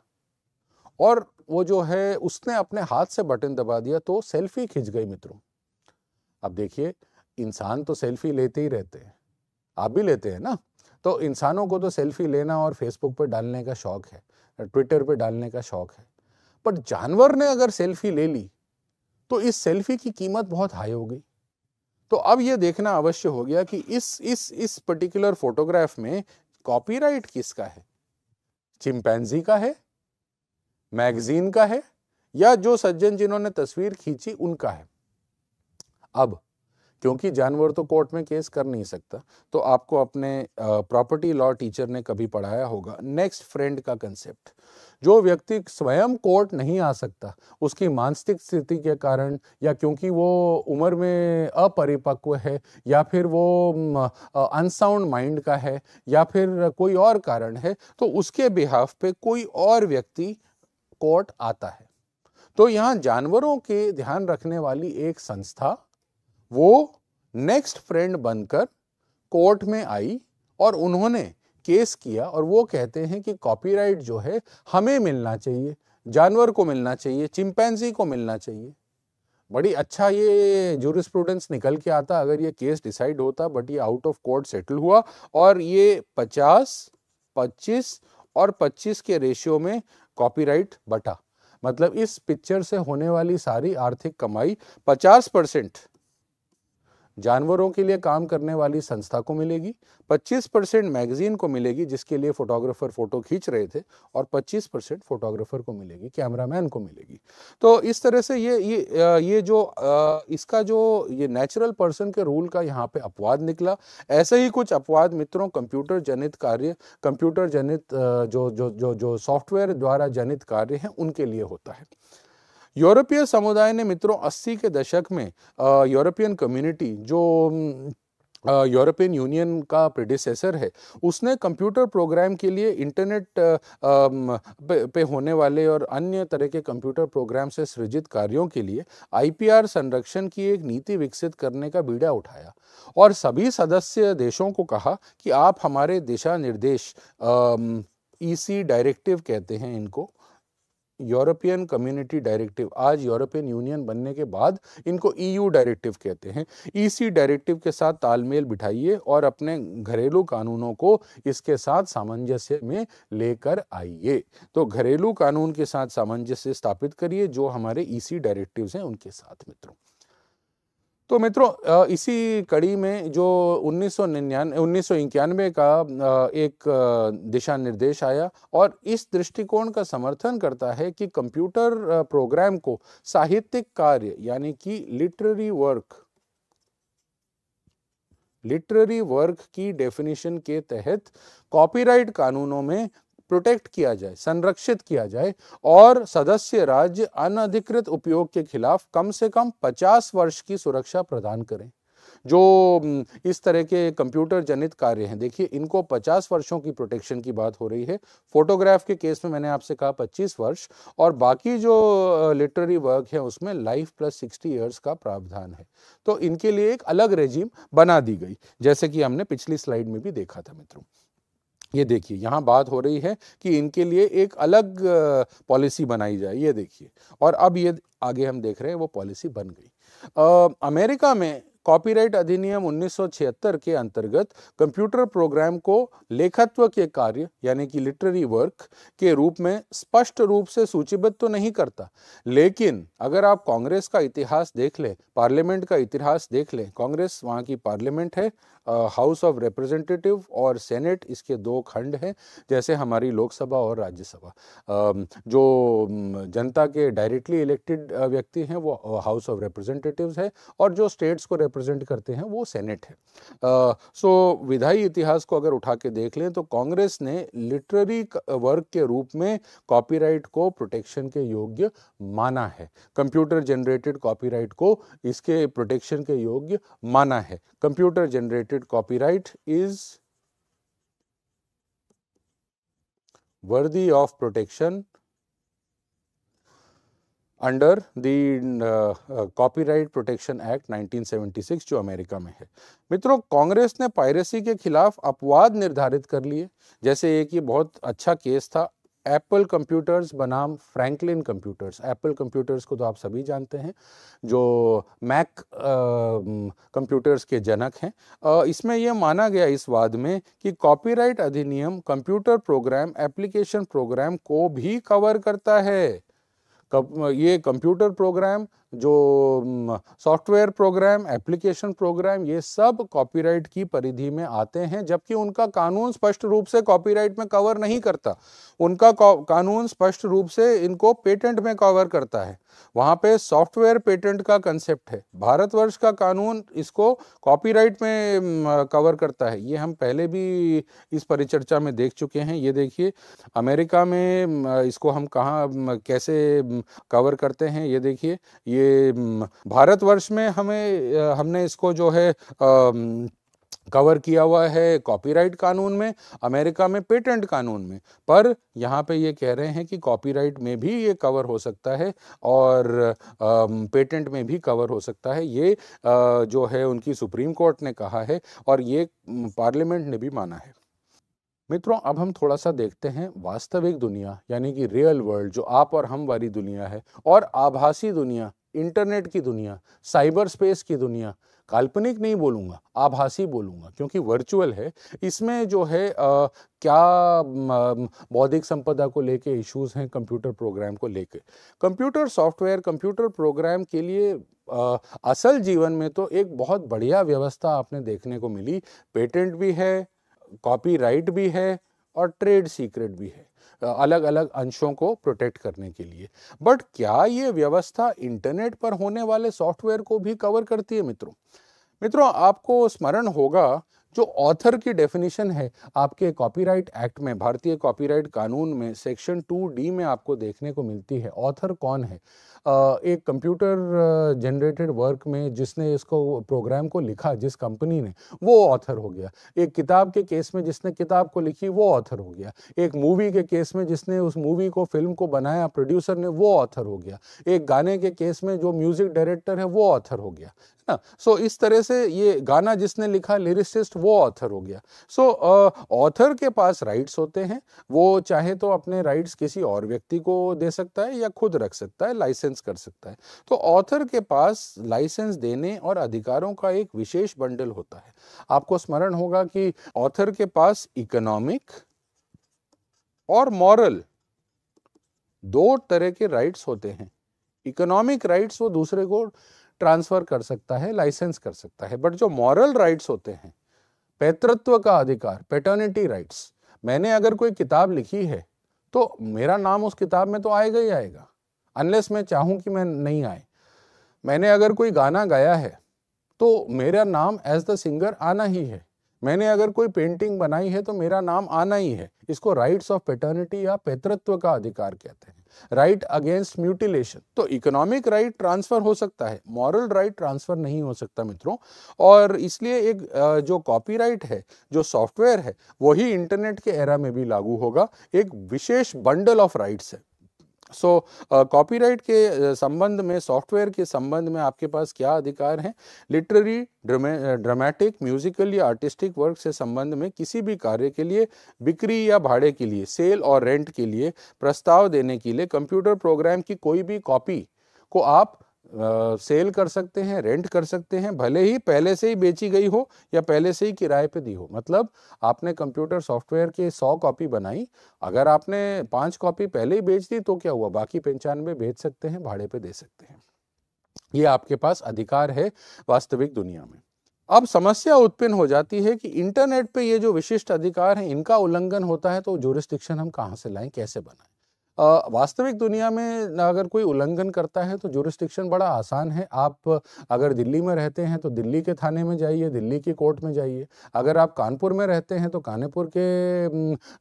और वो जो है उसने अपने हाथ से बटन दबा दिया तो सेल्फी खिंच गई मित्रों अब देखिए इंसान तो सेल्फी लेते ही रहते हैं आप भी लेते हैं ना तो इंसानों को तो सेल्फी लेना और फेसबुक पर डालने का शौक़ है ट्विटर पर डालने का शौक़ है बट जानवर ने अगर सेल्फी ले ली तो इस सेल्फी की कीमत बहुत हाई हो गई तो अब ये देखना अवश्य हो गया कि इस इस इस पर्टिकुलर फोटोग्राफ में कॉपीराइट किसका है चिंपैंजी का है मैगजीन का है या जो सज्जन जिन्होंने तस्वीर खींची उनका है अब क्योंकि जानवर तो कोर्ट में केस कर नहीं सकता तो आपको अपने प्रॉपर्टी लॉ टीचर ने कभी पढ़ाया होगा नेक्स्ट फ्रेंड का कंसेप्ट जो व्यक्ति स्वयं कोर्ट नहीं आ सकता उसकी मानसिक स्थिति के कारण या क्योंकि वो उम्र में अपरिपक्व है या फिर वो अनसाउंड माइंड का है या फिर कोई और कारण है तो उसके बिहाफ पे कोई और व्यक्ति कोर्ट आता है तो यहाँ जानवरों के ध्यान रखने वाली एक संस्था वो नेक्स्ट फ्रेंड बनकर कोर्ट में आई और उन्होंने केस किया और वो कहते हैं कि कॉपीराइट जो है हमें मिलना चाहिए जानवर को मिलना चाहिए चिंपैंजी को मिलना चाहिए बड़ी अच्छा ये जूरिस्प्रूडेंस निकल के आता अगर ये केस डिसाइड होता बट ये आउट ऑफ कोर्ट सेटल हुआ और ये पचास पच्चीस और पच्चीस के रेशियो में कॉपीराइट बटा मतलब इस पिक्चर से होने वाली सारी आर्थिक कमाई पचास परसेंट जानवरों के लिए काम करने वाली संस्था को मिलेगी 25 परसेंट मैगजीन को मिलेगी जिसके लिए फोटोग्राफर फोटो खींच रहे थे और 25 परसेंट फोटोग्राफर को मिलेगी कैमरामैन को मिलेगी तो इस तरह से ये ये ये जो इसका जो ये नेचुरल पर्सन के रूल का यहाँ पे अपवाद निकला ऐसे ही कुछ अपवाद मित्रों कंप्यूटर जनित कार्य कंप्यूटर जनित जो जो जो जो सॉफ्टवेयर द्वारा जनित कार्य हैं उनके लिए होता है यूरोपीय समुदाय ने मित्रों 80 के दशक में यूरोपियन कम्युनिटी जो यूरोपियन यूनियन का प्रिडिसेसर है उसने कंप्यूटर प्रोग्राम के लिए इंटरनेट पे, पे होने वाले और अन्य तरह के कंप्यूटर प्रोग्राम से सृजित कार्यों के लिए आईपीआर संरक्षण की एक नीति विकसित करने का बीड़ा उठाया और सभी सदस्य देशों को कहा कि आप हमारे दिशा निर्देश ई सी डायरेक्टिव कहते हैं इनको यूरोपियन कम्युनिटी डायरेक्टिव आज यूरोपियन यूनियन बनने के बाद इनको ईयू e डायरेक्टिव कहते हैं इसी e डायरेक्टिव के साथ तालमेल बिठाइए और अपने घरेलू कानूनों को इसके साथ सामंजस्य में लेकर आइए तो घरेलू कानून के साथ सामंजस्य स्थापित करिए जो हमारे ईसी e डायरेक्टिव्स हैं उनके साथ मित्रों तो मित्रों इसी कड़ी में जो उन्नीस सौ निन्यानवे का एक दिशा निर्देश आया और इस दृष्टिकोण का समर्थन करता है कि कंप्यूटर प्रोग्राम को साहित्यिक कार्य यानी कि लिटरेरी वर्क लिटरेरी वर्क की डेफिनेशन के तहत कॉपीराइट कानूनों में प्रोटेक्ट किया जाए संरक्षित किया जाए और सदस्य राज्य अनधिकृत उपयोग के खिलाफ कम से कम 50 वर्ष की सुरक्षा प्रदान करें जो इस तरह के कंप्यूटर जनित कार्य हैं देखिए इनको 50 वर्षों की प्रोटेक्शन की बात हो रही है फोटोग्राफ के केस में मैंने आपसे कहा 25 वर्ष और बाकी जो लिटरेरी वर्क है उसमें लाइफ प्लस 60 इयर्स का प्रावधान है तो इनके लिए एक अलग रेजिम बना दी गई जैसे कि हमने पिछली स्लाइड में भी देखा था मित्रों ये देखिए यहाँ बात हो रही है कि इनके लिए एक अलग पॉलिसी बनाई जाए ये देखिए और अब ये आगे हम देख रहे हैं वो पॉलिसी बन गई अमेरिका में कॉपीराइट अधिनियम 1976 के अंतर्गत कंप्यूटर प्रोग्राम को लेखत्व के कार्य यानी कि लिटरेरी वर्क के रूप में स्पष्ट रूप से सूचीबद्ध तो नहीं करता लेकिन अगर आप कांग्रेस का इतिहास देख लें पार्लियामेंट का इतिहास देख लें कांग्रेस वहाँ की पार्लियामेंट है हाउस ऑफ रिप्रेजेंटेटिव और सेनेट इसके दो खंड हैं जैसे हमारी लोकसभा और राज्यसभा जो जनता के डायरेक्टली इलेक्टेड व्यक्ति हैं वो हाउस ऑफ रिप्रेजेंटेटिव है और जो स्टेट्स को रिप्रेजेंट करते हैं वो सेनेट है सो विधायी इतिहास को अगर उठा के देख लें तो कांग्रेस ने लिटरेरी वर्क के रूप में कॉपीराइट को प्रोटेक्शन के योग्य माना है कंप्यूटर जनरेटेड कॉपीराइट को इसके प्रोटेक्शन के योग्य माना है computer generated related copyright is worthy of protection under the copyright protection act 1976 जो अमेरिका में है मित्रों कांग्रेस ने पायरेसी के खिलाफ अपवाद निर्धारित कर लिए जैसे एक ये बहुत अच्छा केस था एप्पल कंप्यूटर्स बनाम फ्रैंकलिन कंप्यूटर्स एप्पल कंप्यूटर्स को तो आप सभी जानते हैं जो मैक कंप्यूटर्स के जनक हैं इसमें यह माना गया इस वाद में कि कॉपीराइट अधिनियम कंप्यूटर प्रोग्राम एप्लीकेशन प्रोग्राम को भी कवर करता है ये कंप्यूटर प्रोग्राम जो सॉफ्टवेयर प्रोग्राम एप्लीकेशन प्रोग्राम ये सब कॉपीराइट की परिधि में आते हैं जबकि उनका कानून स्पष्ट रूप से कॉपीराइट में कवर नहीं करता उनका कानून स्पष्ट रूप से इनको पेटेंट में कवर करता है वहाँ पे सॉफ्टवेयर पेटेंट का कंसेप्ट है भारतवर्ष का कानून इसको कॉपीराइट में कवर करता है ये हम पहले भी इस परिचर्चा में देख चुके हैं ये देखिए अमेरिका में इसको हम कहाँ कैसे कवर करते हैं ये देखिए ये भारतवर्ष में हमें हमने इसको जो है कवर किया हुआ है कॉपीराइट कानून में अमेरिका में पेटेंट कानून में पर यहाँ पे ये कह रहे हैं कि कॉपीराइट में भी ये कवर हो सकता है और पेटेंट में भी कवर हो सकता है ये जो है उनकी सुप्रीम कोर्ट ने कहा है और ये पार्लियामेंट ने भी माना है मित्रों अब हम थोड़ा सा देखते हैं वास्तविक दुनिया यानी कि रियल वर्ल्ड जो आप और हम वाली दुनिया है और आभासी दुनिया इंटरनेट की दुनिया साइबर स्पेस की दुनिया काल्पनिक नहीं बोलूँगा आभासी बोलूँगा क्योंकि वर्चुअल है इसमें जो है आ, क्या बौद्धिक संपदा को लेके इश्यूज हैं कंप्यूटर प्रोग्राम को लेके कंप्यूटर सॉफ्टवेयर कंप्यूटर प्रोग्राम के लिए आ, असल जीवन में तो एक बहुत बढ़िया व्यवस्था आपने देखने को मिली पेटेंट भी है कॉपीराइट भी है और ट्रेड सीक्रेट भी है अलग अलग अंशों को प्रोटेक्ट करने के लिए बट क्या ये व्यवस्था इंटरनेट पर होने वाले सॉफ्टवेयर को भी कवर करती है मित्रों मित्रों आपको स्मरण होगा जो ऑथर की डेफिनेशन है आपके कॉपीराइट एक्ट में भारतीय कॉपीराइट कानून में सेक्शन टू डी में आपको देखने को मिलती है ऑथर कौन है एक कंप्यूटर जनरेटेड वर्क में जिसने इसको प्रोग्राम को लिखा जिस कंपनी ने वो ऑथर हो गया एक किताब के केस में जिसने किताब को लिखी वो ऑथर हो गया एक मूवी के केस में जिसने उस मूवी को फिल्म को बनाया प्रोड्यूसर ने वो ऑथर हो गया एक गाने के केस में जो म्यूजिक डायरेक्टर है वो ऑथर हो गया है ना सो so, इस तरह से ये गाना जिसने लिखा लिरिसिस्ट वो ऑथर हो गया सो so, ऑथर के पास राइट्स होते हैं वो चाहे तो अपने राइट्स किसी और व्यक्ति को दे सकता है या खुद रख सकता है लाइसेंस कर सकता है तो ऑथर के पास लाइसेंस देने और अधिकारों का एक विशेष बंडल होता है आपको स्मरण होगा कि ऑथर के पास इकोनॉमिक और मॉरल दो तरह के राइट्स होते हैं इकोनॉमिक राइट्स वो दूसरे को ट्रांसफर कर सकता है लाइसेंस कर सकता है बट जो मॉरल राइट्स होते हैं पैतृत्व का अधिकार पेटर्निटी राइट्स मैंने अगर कोई किताब लिखी है तो मेरा नाम उस किताब में तो आएगा ही आएगा अनलेस मैं चाहूँ कि मैं नहीं आए मैंने अगर कोई गाना गाया है तो मेरा नाम एज द सिंगर आना ही है मैंने अगर कोई पेंटिंग बनाई है तो मेरा नाम आना ही है इसको राइट्स ऑफ पेटर्निटी या पैतृत्व का अधिकार कहते हैं राइट अगेंस्ट म्यूटिलेशन तो इकोनॉमिक राइट ट्रांसफर हो सकता है मॉरल राइट ट्रांसफर नहीं हो सकता मित्रों और इसलिए एक जो कॉपीराइट है जो सॉफ्टवेयर है वही इंटरनेट के एरा में भी लागू होगा एक विशेष बंडल ऑफ राइट्स है सो कॉपीराइट uh, के uh, संबंध में सॉफ्टवेयर के संबंध में आपके पास क्या अधिकार हैं लिटरेरी ड्रामेटिक म्यूजिकल या आर्टिस्टिक वर्क से संबंध में किसी भी कार्य के लिए बिक्री या भाड़े के लिए सेल और रेंट के लिए प्रस्ताव देने के लिए कंप्यूटर प्रोग्राम की कोई भी कॉपी को आप सेल कर सकते हैं रेंट कर सकते हैं भले ही पहले से ही बेची गई हो या पहले से ही किराए पे दी हो मतलब आपने कंप्यूटर सॉफ्टवेयर के सौ कॉपी बनाई अगर आपने पांच कॉपी पहले ही बेच दी तो क्या हुआ बाकी पंचानवे बेच सकते हैं भाड़े पे दे सकते हैं ये आपके पास अधिकार है वास्तविक दुनिया में अब समस्या उत्पन्न हो जाती है कि इंटरनेट पे ये जो विशिष्ट अधिकार है इनका उल्लंघन होता है तो जोरिस्टिक्शन हम कहाँ से लाएं कैसे बनाएं वास्तविक दुनिया में अगर कोई उल्लंघन करता है तो जुरिस्टिक्शन बड़ा आसान है आप अगर दिल्ली में रहते हैं तो दिल्ली के थाने में जाइए दिल्ली की कोर्ट में जाइए अगर आप कानपुर में रहते हैं तो कानपुर के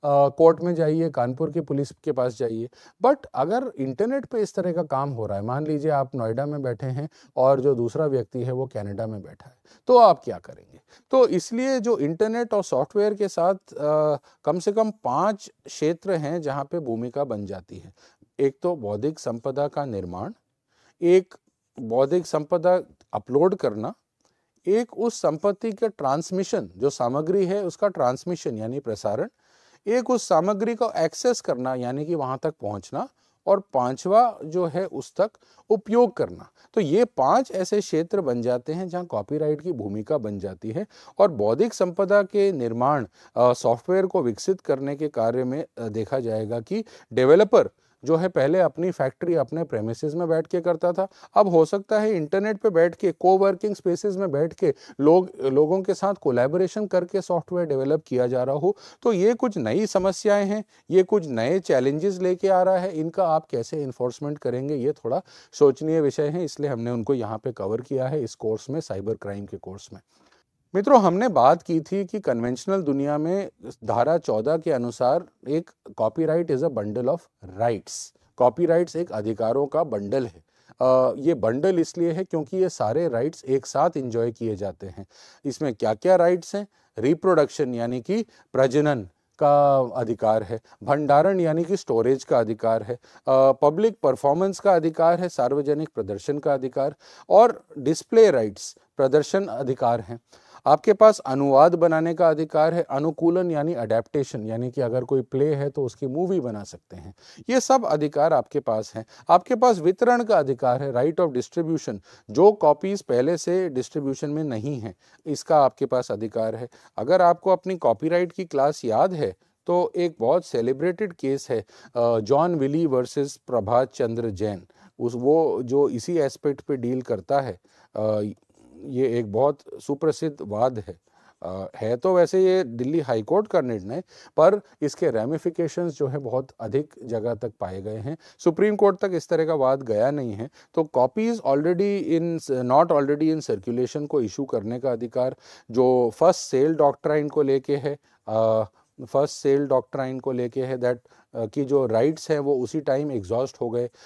कोर्ट में जाइए कानपुर की पुलिस के पास जाइए बट अगर इंटरनेट पर इस तरह का काम हो रहा है मान लीजिए आप नोएडा में बैठे हैं और जो दूसरा व्यक्ति है वो कैनेडा में बैठा है तो आप क्या करेंगे तो इसलिए जो इंटरनेट और सॉफ्टवेयर के साथ आ, कम से कम पांच क्षेत्र हैं जहां पे भूमिका बन जाती है एक तो बौद्धिक संपदा का निर्माण एक बौद्धिक संपदा अपलोड करना एक उस संपत्ति के ट्रांसमिशन जो सामग्री है उसका ट्रांसमिशन यानी प्रसारण एक उस सामग्री को एक्सेस करना यानी कि वहां तक पहुंचना और पांचवा जो है उस तक उपयोग करना तो ये पांच ऐसे क्षेत्र बन जाते हैं जहां कॉपीराइट की भूमिका बन जाती है और बौद्धिक संपदा के निर्माण सॉफ्टवेयर को विकसित करने के कार्य में देखा जाएगा कि डेवलपर जो है पहले अपनी फैक्ट्री अपने प्रेमिसज में बैठ के करता था अब हो सकता है इंटरनेट पे बैठ के को वर्किंग स्पेसिस में बैठ के लोग लोगों के साथ कोलेबोरेशन करके सॉफ्टवेयर डेवलप किया जा रहा हो तो ये कुछ नई समस्याएं हैं ये कुछ नए चैलेंजेस लेके आ रहा है इनका आप कैसे इन्फोर्समेंट करेंगे ये थोड़ा शोचनीय विषय है इसलिए हमने उनको यहाँ पे कवर किया है इस कोर्स में साइबर क्राइम के कोर्स में मित्रों हमने बात की थी कि कन्वेंशनल दुनिया में धारा चौदह के अनुसार एक copyright is a bundle of rights copyrights एक अधिकारों का बंडल है आ, ये बंडल इसलिए है क्योंकि ये सारे राइट्स एक साथ इंजॉय किए जाते हैं इसमें क्या क्या राइट्स हैं रिप्रोडक्शन यानी कि प्रजनन का अधिकार है भंडारण यानी कि स्टोरेज का अधिकार है पब्लिक परफॉर्मेंस का अधिकार है सार्वजनिक प्रदर्शन का अधिकार और डिस्प्ले राइट्स प्रदर्शन अधिकार हैं आपके पास अनुवाद बनाने का अधिकार है अनुकूलन यानी अडेप्टेशन यानी कि अगर कोई प्ले है तो उसकी मूवी बना सकते हैं ये सब अधिकार आपके पास हैं आपके पास वितरण का अधिकार है राइट ऑफ डिस्ट्रीब्यूशन जो कॉपीज़ पहले से डिस्ट्रीब्यूशन में नहीं है इसका आपके पास अधिकार है अगर आपको अपनी कॉपीराइट की क्लास याद है तो एक बहुत सेलिब्रेटेड केस है John Wiley versus Prabhat Chandra Jain उस वो जो इसी एस्पेक्ट पे डील करता है ये एक बहुत सुप्रसिद्ध वाद है आ, है तो वैसे ये दिल्ली हाई कोर्ट का निर्णय पर इसके रेमिफिकेशंस जो है बहुत अधिक जगह तक पाए गए हैं सुप्रीम कोर्ट तक इस तरह का वाद गया नहीं है तो copies already in not already in circulation को इशू करने का अधिकार जो फर्स्ट सेल डॉक्ट्राइन को लेके है आ, फर्स्ट सेल डॉक्ट्राइन को लेके है दैट uh, कि जो राइट्स हैं वो उसी टाइम एग्जॉस्ट हो गए uh,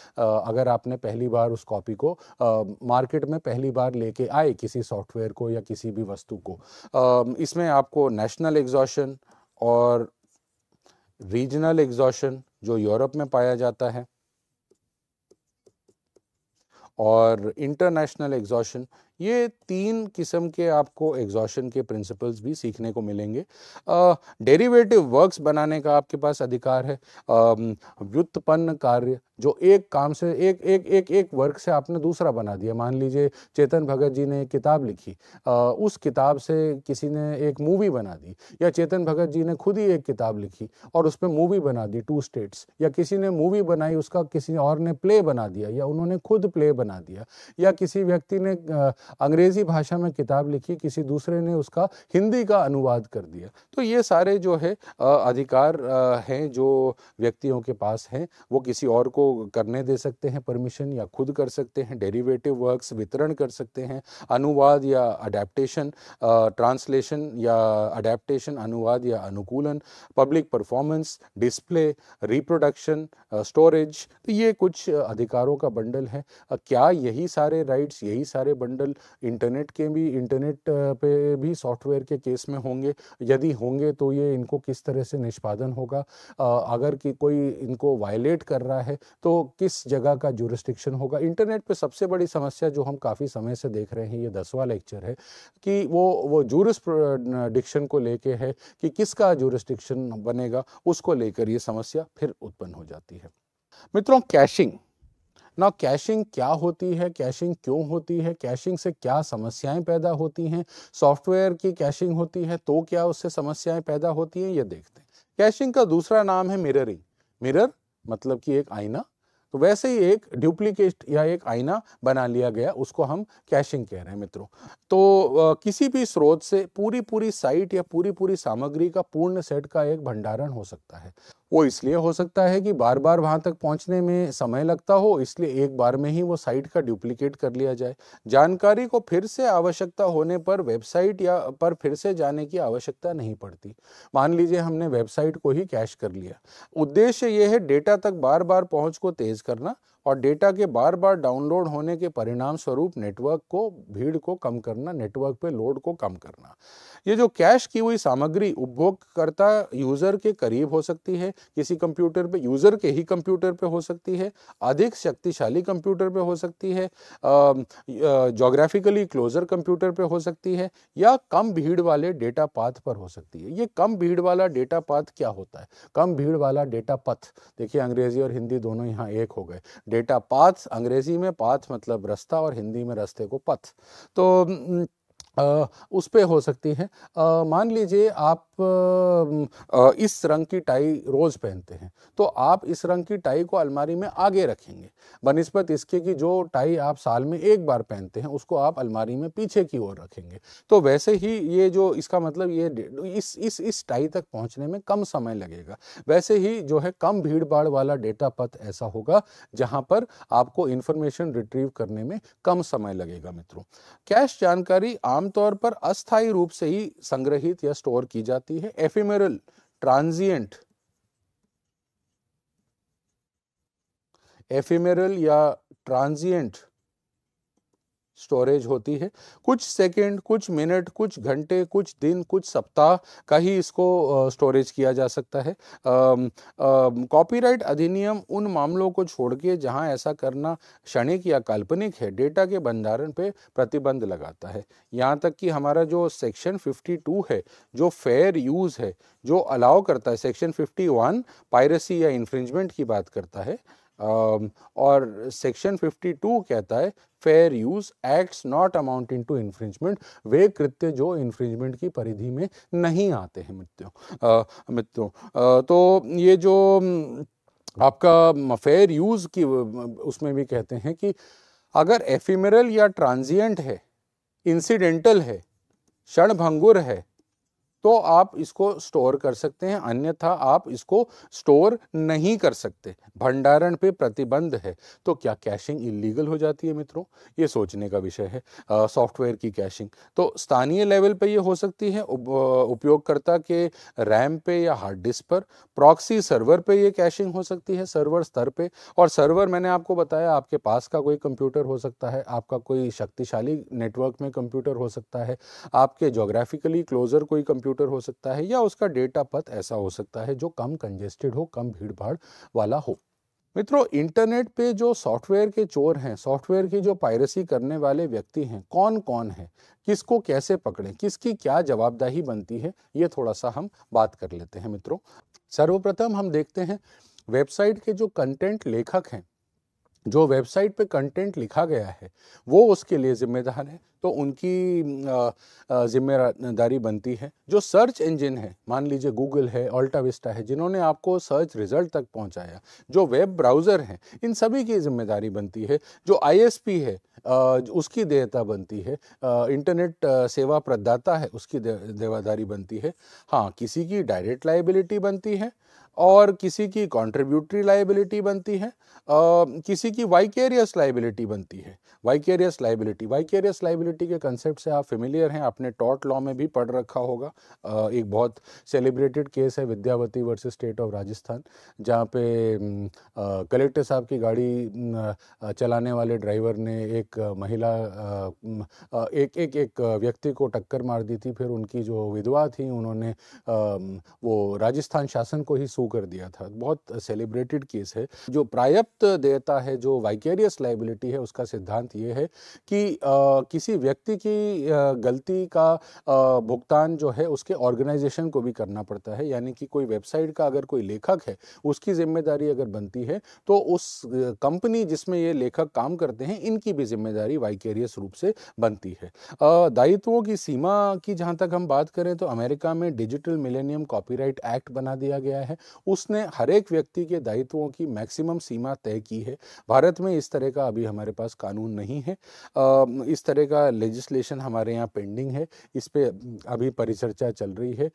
अगर आपने पहली बार उस कॉपी को मार्केट uh, में पहली बार लेके आए किसी सॉफ्टवेयर को या किसी भी वस्तु को um, इसमें आपको नेशनल एग्जॉशन और रीजनल एग्जॉशन जो यूरोप में पाया जाता है और इंटरनेशनल एग्जॉशन ये तीन किस्म के आपको एग्जॉशन के प्रिंसिपल्स भी सीखने को मिलेंगे डेरिवेटिव वर्क्स बनाने का आपके पास अधिकार है व्युत्पन्न कार्य जो एक काम से एक एक एक एक वर्क से आपने दूसरा बना दिया मान लीजिए चेतन भगत जी ने एक किताब लिखी आ, उस किताब से किसी ने एक मूवी बना दी या चेतन भगत जी ने खुद ही एक किताब लिखी और उस पर मूवी बना दी टू स्टेट्स या किसी ने मूवी बनाई उसका किसी और ने प्ले बना दिया या उन्होंने खुद प्ले बना दिया या किसी व्यक्ति ने आ, अंग्रेज़ी भाषा में किताब लिखी किसी दूसरे ने उसका हिंदी का अनुवाद कर दिया तो ये सारे जो है अधिकार हैं जो व्यक्तियों के पास हैं वो किसी और को करने दे सकते हैं परमिशन या खुद कर सकते हैं डेरिवेटिव वर्क्स वितरण कर सकते हैं अनुवाद या अडेप्टेशन ट्रांसलेशन या अडेप्टेशन अनुवाद या अनुकूलन public performance display reproduction storage तो ये कुछ अधिकारों का बंडल है क्या यही सारे राइट्स यही सारे बंडल इंटरनेट के भी इंटरनेट पे भी सॉफ्टवेयर के केस में होंगे यदि होंगे तो ये इनको किस तरह से निष्पादन होगा अगर कि कोई इनको वायलेट कर रहा है तो किस जगह का जुरिस्टिक्शन होगा इंटरनेट पे सबसे बड़ी समस्या जो हम काफ़ी समय से देख रहे हैं ये दसवा लेक्चर है कि वो वो जूरिस डिक्शन को लेके है कि किसका जुरिस्टिक्शन बनेगा उसको लेकर ये समस्या फिर उत्पन्न हो जाती है मित्रों कैशिंग ना कैशिंग क्या होती है कैशिंग क्यों होती है कैशिंग से क्या समस्याएं पैदा होती हैं सॉफ्टवेयर की कैशिंग होती है तो क्या उससे समस्याएं पैदा होती हैं ये देखते हैं कैशिंग का दूसरा नाम है मिररिंग मिरर मतलब कि एक आईना तो वैसे ही एक ड्यूप्लीकेट या एक आईना बना लिया गया उसको हम कैशिंग कह रहे हैं मित्रों तो आ, किसी भी स्रोत से पूरी पूरी साइट या पूरी पूरी सामग्री का पूर्ण सेट का एक भंडारण हो सकता है वो इसलिए हो सकता है कि बार बार वहाँ तक पहुँचने में समय लगता हो इसलिए एक बार में ही वो साइट का डुप्लीकेट कर लिया जाए जानकारी को फिर से आवश्यकता होने पर वेबसाइट या पर फिर से जाने की आवश्यकता नहीं पड़ती मान लीजिए हमने वेबसाइट को ही कैश कर लिया उद्देश्य ये है डेटा तक बार बार पहुँच को तेज़ करना और डेटा के बार बार डाउनलोड होने के परिणाम स्वरूप नेटवर्क को भीड़ को कम करना नेटवर्क पे लोड को कम करना ये जो कैश की हुई सामग्री उपभोगकर्ता यूज़र के करीब हो सकती है किसी कंप्यूटर पे यूज़र के ही कंप्यूटर पे हो सकती है अधिक शक्तिशाली कंप्यूटर पे हो सकती है जोग्राफिकली क्लोजर कंप्यूटर पे हो सकती है या कम भीड़ वाले डेटा पाथ पर हो सकती है ये कम भीड़ वाला डेटा पाथ क्या होता है कम भीड़ वाला डेटा पथ देखिए अंग्रेजी और हिंदी दोनों यहाँ एक हो गए डेटा पाथ अंग्रेज़ी में पाथ मतलब रास्ता और हिंदी में रास्ते को पथ तो आ, उस पर हो सकती है मान लीजिए आप इस रंग की टाई रोज़ पहनते हैं तो आप इस रंग की टाई को अलमारी में आगे रखेंगे बनस्पत इसके कि जो टाई आप साल में एक बार पहनते हैं उसको आप अलमारी में पीछे की ओर रखेंगे तो वैसे ही ये जो इसका मतलब ये इस इस इस टाई तक पहुंचने में कम समय लगेगा वैसे ही जो है कम भीड़ भाड़ वाला डेटा पथ ऐसा होगा जहां पर आपको इन्फॉर्मेशन रिट्रीव करने में कम समय लगेगा मित्रों कैश जानकारी आमतौर पर अस्थायी रूप से ही संग्रहित या स्टोर की जाती जाती है एफिमेरल ट्रांजिएंट एफिमेरल या ट्रांजिएंट स्टोरेज होती है कुछ सेकंड, कुछ मिनट कुछ घंटे कुछ दिन कुछ सप्ताह का ही इसको स्टोरेज किया जा सकता है कॉपीराइट अधिनियम उन मामलों को छोड़ के जहाँ ऐसा करना क्षणिक या काल्पनिक है डेटा के भंडारण पे प्रतिबंध लगाता है यहाँ तक कि हमारा जो सेक्शन 52 है जो फेयर यूज़ है जो अलाउ करता है सेक्शन 51 पायरेसी या इन्फ्रिंजमेंट की बात करता है Um, और सेक्शन 52 कहता है fair use acts not amounting to infringement वे कृत्य जो इन्फ्रिंजमेंट की परिधि में नहीं आते हैं मित्रों मित्रों तो ये जो आपका फेयर यूज की उसमें भी कहते हैं कि अगर एफिमेरल या ट्रांजिएंट है इंसिडेंटल है क्षणभंगुर है तो आप इसको स्टोर कर सकते हैं अन्यथा आप इसको स्टोर नहीं कर सकते भंडारण पे प्रतिबंध है तो क्या कैशिंग इलीगल हो जाती है मित्रों ये सोचने का विषय है सॉफ्टवेयर की कैशिंग तो स्थानीय लेवल पे ये हो सकती है उपयोगकर्ता के रैम पे या हार्ड डिस्क पर प्रॉक्सी सर्वर पे ये कैशिंग हो सकती है सर्वर स्तर पे और सर्वर मैंने आपको बताया आपके पास का कोई कंप्यूटर हो सकता है आपका कोई शक्तिशाली नेटवर्क में कंप्यूटर हो सकता है आपके जोग्राफिकली क्लोजर कोई कंप्यूटर कंप्यूटर हो सकता है या उसका डेटा पथ ऐसा हो सकता है जो कम कंजेस्टेड हो कम भीड़भाड़ वाला हो मित्रों इंटरनेट पे जो सॉफ्टवेयर के चोर हैं सॉफ्टवेयर की जो पायरेसी करने वाले व्यक्ति हैं कौन कौन है किसको कैसे पकड़ें किसकी क्या जवाबदाही बनती है ये थोड़ा सा हम बात कर लेते हैं मित्रों सर्वप्रथम हम देखते हैं वेबसाइट के जो कंटेंट लेखक हैं जो वेबसाइट पे कंटेंट लिखा गया है वो उसके लिए जिम्मेदार है तो उनकी ज़िम्मेदारी बनती है जो सर्च इंजन है मान लीजिए गूगल है ऑल्टाविस्टा विस्टा है जिन्होंने आपको सर्च रिजल्ट तक पहुंचाया जो वेब ब्राउज़र हैं इन सभी की जिम्मेदारी बनती है जो आईएसपी है उसकी देयता बनती है इंटरनेट सेवा प्रदाता है उसकी देवादारी बनती है हाँ किसी की डायरेक्ट लाइबिलिटी बनती है और किसी की कॉन्ट्रीब्यूटरी लाइबिलिटी बनती है किसी की वाइकेरियस लाइबिलिटी बनती है vicarious liability vicarious liability equality के कंसेप्ट से आप फेमिलियर हैं आपने टॉट लॉ में भी पढ़ रखा होगा एक बहुत सेलिब्रेटेड केस है Vidyavati versus state of Rajasthan जहाँ पे कलेक्टर साहब की गाड़ी चलाने वाले ड्राइवर ने एक महिला एक एक एक व्यक्ति को टक्कर मार दी थी फिर उनकी जो विधवा थी उन्होंने वो राजस्थान शासन को ही सू कर दिया था बहुत सेलिब्रेटेड केस है जो प्रायप्त देता है जो वाइकेरियस लाइबिलिटी है उसका सिद्धांत ये है कि किसी व्यक्ति की गलती का भुगतान जो है उसके ऑर्गेनाइजेशन को भी करना पड़ता है यानी कि कोई वेबसाइट का अगर कोई लेखक है उसकी जिम्मेदारी अगर बनती है तो उस कंपनी जिसमें ये लेखक काम करते हैं इनकी भी जिम्मेदारी वाइकेरियस रूप से बनती है दायित्वों की सीमा की जहाँ तक हम बात करें तो अमेरिका में डिजिटल मिलेनियम कॉपीराइट एक्ट बना दिया गया है उसने हर एक व्यक्ति के दायित्वों की मैक्सिमम सीमा तय की है भारत में इस तरह का अभी हमारे पास कानून नहीं है इस तरह का लेजिस्लेशन हमारे यहाँ पेंडिंग है इस पर अभी परिचर्चा चल रही है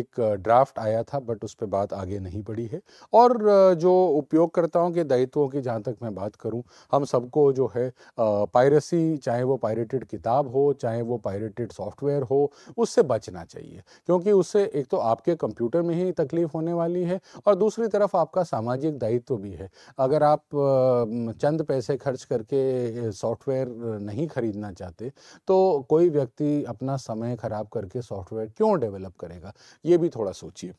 एक ड्राफ्ट आया था बट उस पर बात आगे नहीं बढ़ी है और जो उपयोगकर्ताओं के दायित्वों की जहाँ तक मैं बात करूँ हम सबको जो है पायरेसी चाहे वो पायरेटेड किताब हो चाहे वो पायरेटेड सॉफ्टवेयर हो उससे बचना चाहिए क्योंकि उससे एक तो आपके कंप्यूटर में ही तकलीफ होने वाली है और दूसरी तरफ आपका सामाजिक दायित्व भी है अगर आप चंद पैसे खर्च करके सॉफ्टवेयर नहीं खरीदना बनना चाहते तो कोई व्यक्ति अपना समय ख़राब करके सॉफ्टवेयर क्यों डेवलप करेगा ये भी थोड़ा सोचिए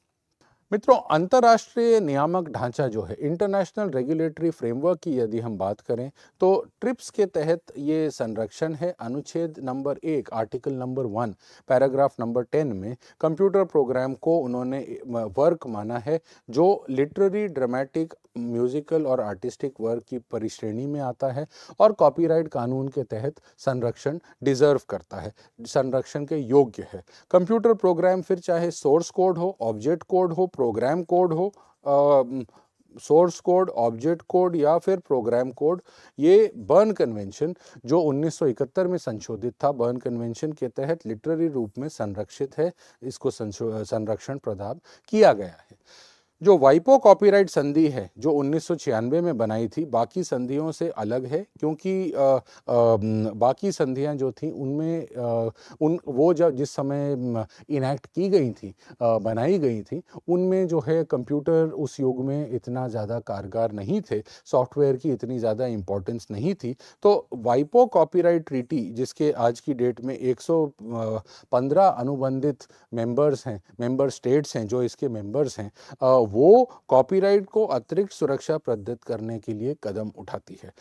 मित्रों अंतर्राष्ट्रीय नियामक ढांचा जो है इंटरनेशनल रेगुलेटरी फ्रेमवर्क की यदि हम बात करें तो ट्रिप्स के तहत ये संरक्षण है अनुच्छेद नंबर एक article number one paragraph number ten में कंप्यूटर प्रोग्राम को उन्होंने वर्क माना है जो लिटररी ड्रामेटिक म्यूजिकल और आर्टिस्टिक वर्क की परिश्रेणी में आता है और कॉपीराइट कानून के तहत संरक्षण डिजर्व करता है संरक्षण के योग्य है कंप्यूटर प्रोग्राम फिर चाहे सोर्स कोड हो ऑब्जेक्ट कोड हो प्रोग्राम कोड हो सोर्स कोड ऑब्जेक्ट कोड या फिर प्रोग्राम कोड ये बर्न कन्वेंशन जो 1971 में संशोधित था बर्न कन्वेंशन के तहत लिटरेरी रूप में संरक्षित है इसको संरक्षण प्रदान किया गया है जो वाइपो कॉपीराइट संधि है जो 1996 में बनाई थी बाकी संधियों से अलग है क्योंकि आ, आ, बाकी संधियां जो थी उनमें उन वो जब जिस समय इनैक्ट की गई थी आ, बनाई गई थी उनमें जो है कंप्यूटर उस युग में इतना ज़्यादा कारगर नहीं थे सॉफ्टवेयर की इतनी ज़्यादा इम्पोर्टेंस नहीं थी तो वाइपो कॉपीराइट ट्रीटी जिसके आज की डेट में एक अनुबंधित मेंबर्स हैं मेंबर स्टेट्स हैं जो इसके मेंबर्स हैं और वो कॉपीराइट को अतिरिक्त सुरक्षा प्रदत्त करने के लिए कदम उठाती है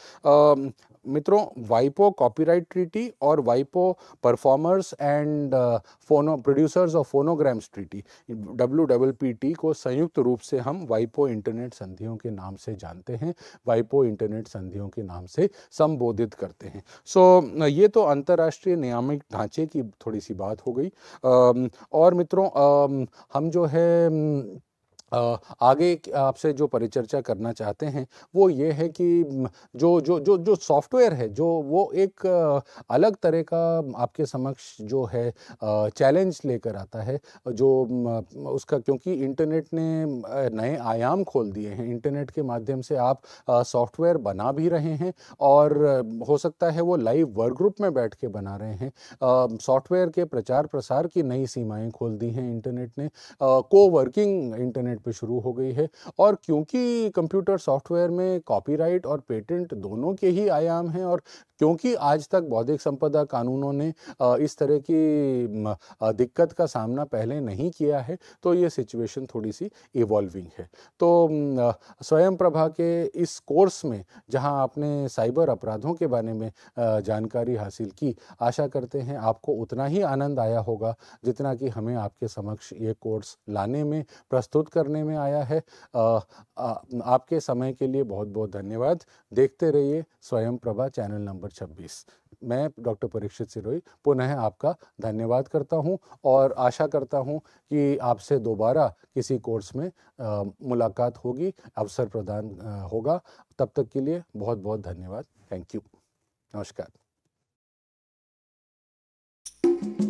मित्रों वाइपो कॉपीराइट ट्रीटी और वाइपो performers and phono producers of phonograms treaty W double P T को संयुक्त रूप से हम वाइपो इंटरनेट संधियों के नाम से जानते हैं वाइपो इंटरनेट संधियों के नाम से संबोधित करते हैं सो so, ये तो अंतर्राष्ट्रीय नियामक ढांचे की थोड़ी सी बात हो गई और मित्रों हम जो है आगे आपसे जो परिचर्चा करना चाहते हैं वो ये है कि जो जो जो जो सॉफ्टवेयर है जो वो एक अलग तरह का आपके समक्ष जो है चैलेंज लेकर आता है जो उसका क्योंकि इंटरनेट ने नए आयाम खोल दिए हैं इंटरनेट के माध्यम से आप सॉफ्टवेयर बना भी रहे हैं और हो सकता है वो लाइव वर्क ग्रुप में बैठ के बना रहे हैं सॉफ्टवेयर के प्रचार प्रसार की नई सीमाएँ खोल दी हैं इंटरनेट ने को वर्किंग इंटरनेट पे शुरू हो गई है और क्योंकि कंप्यूटर सॉफ्टवेयर में कॉपीराइट और पेटेंट दोनों के ही आयाम हैं और क्योंकि आज तक बौद्धिक संपदा कानूनों ने इस तरह की दिक्कत का सामना पहले नहीं किया है तो ये सिचुएशन थोड़ी सी इवॉल्विंग है तो स्वयं प्रभा के इस कोर्स में जहां आपने साइबर अपराधों के बारे में जानकारी हासिल की आशा करते हैं आपको उतना ही आनंद आया होगा जितना कि हमें आपके समक्ष ये कोर्स लाने में प्रस्तुत कर करने में आया है आ, आ, आपके समय के लिए बहुत बहुत धन्यवाद देखते रहिए स्वयं प्रभा चैनल नंबर 26 मैं डॉक्टर परीक्षित सिरोई पुनः आपका धन्यवाद करता हूं और आशा करता हूं कि आपसे दोबारा किसी कोर्स में आ, मुलाकात होगी अवसर प्रदान होगा तब तक के लिए बहुत बहुत धन्यवाद थैंक यू नमस्कार thank you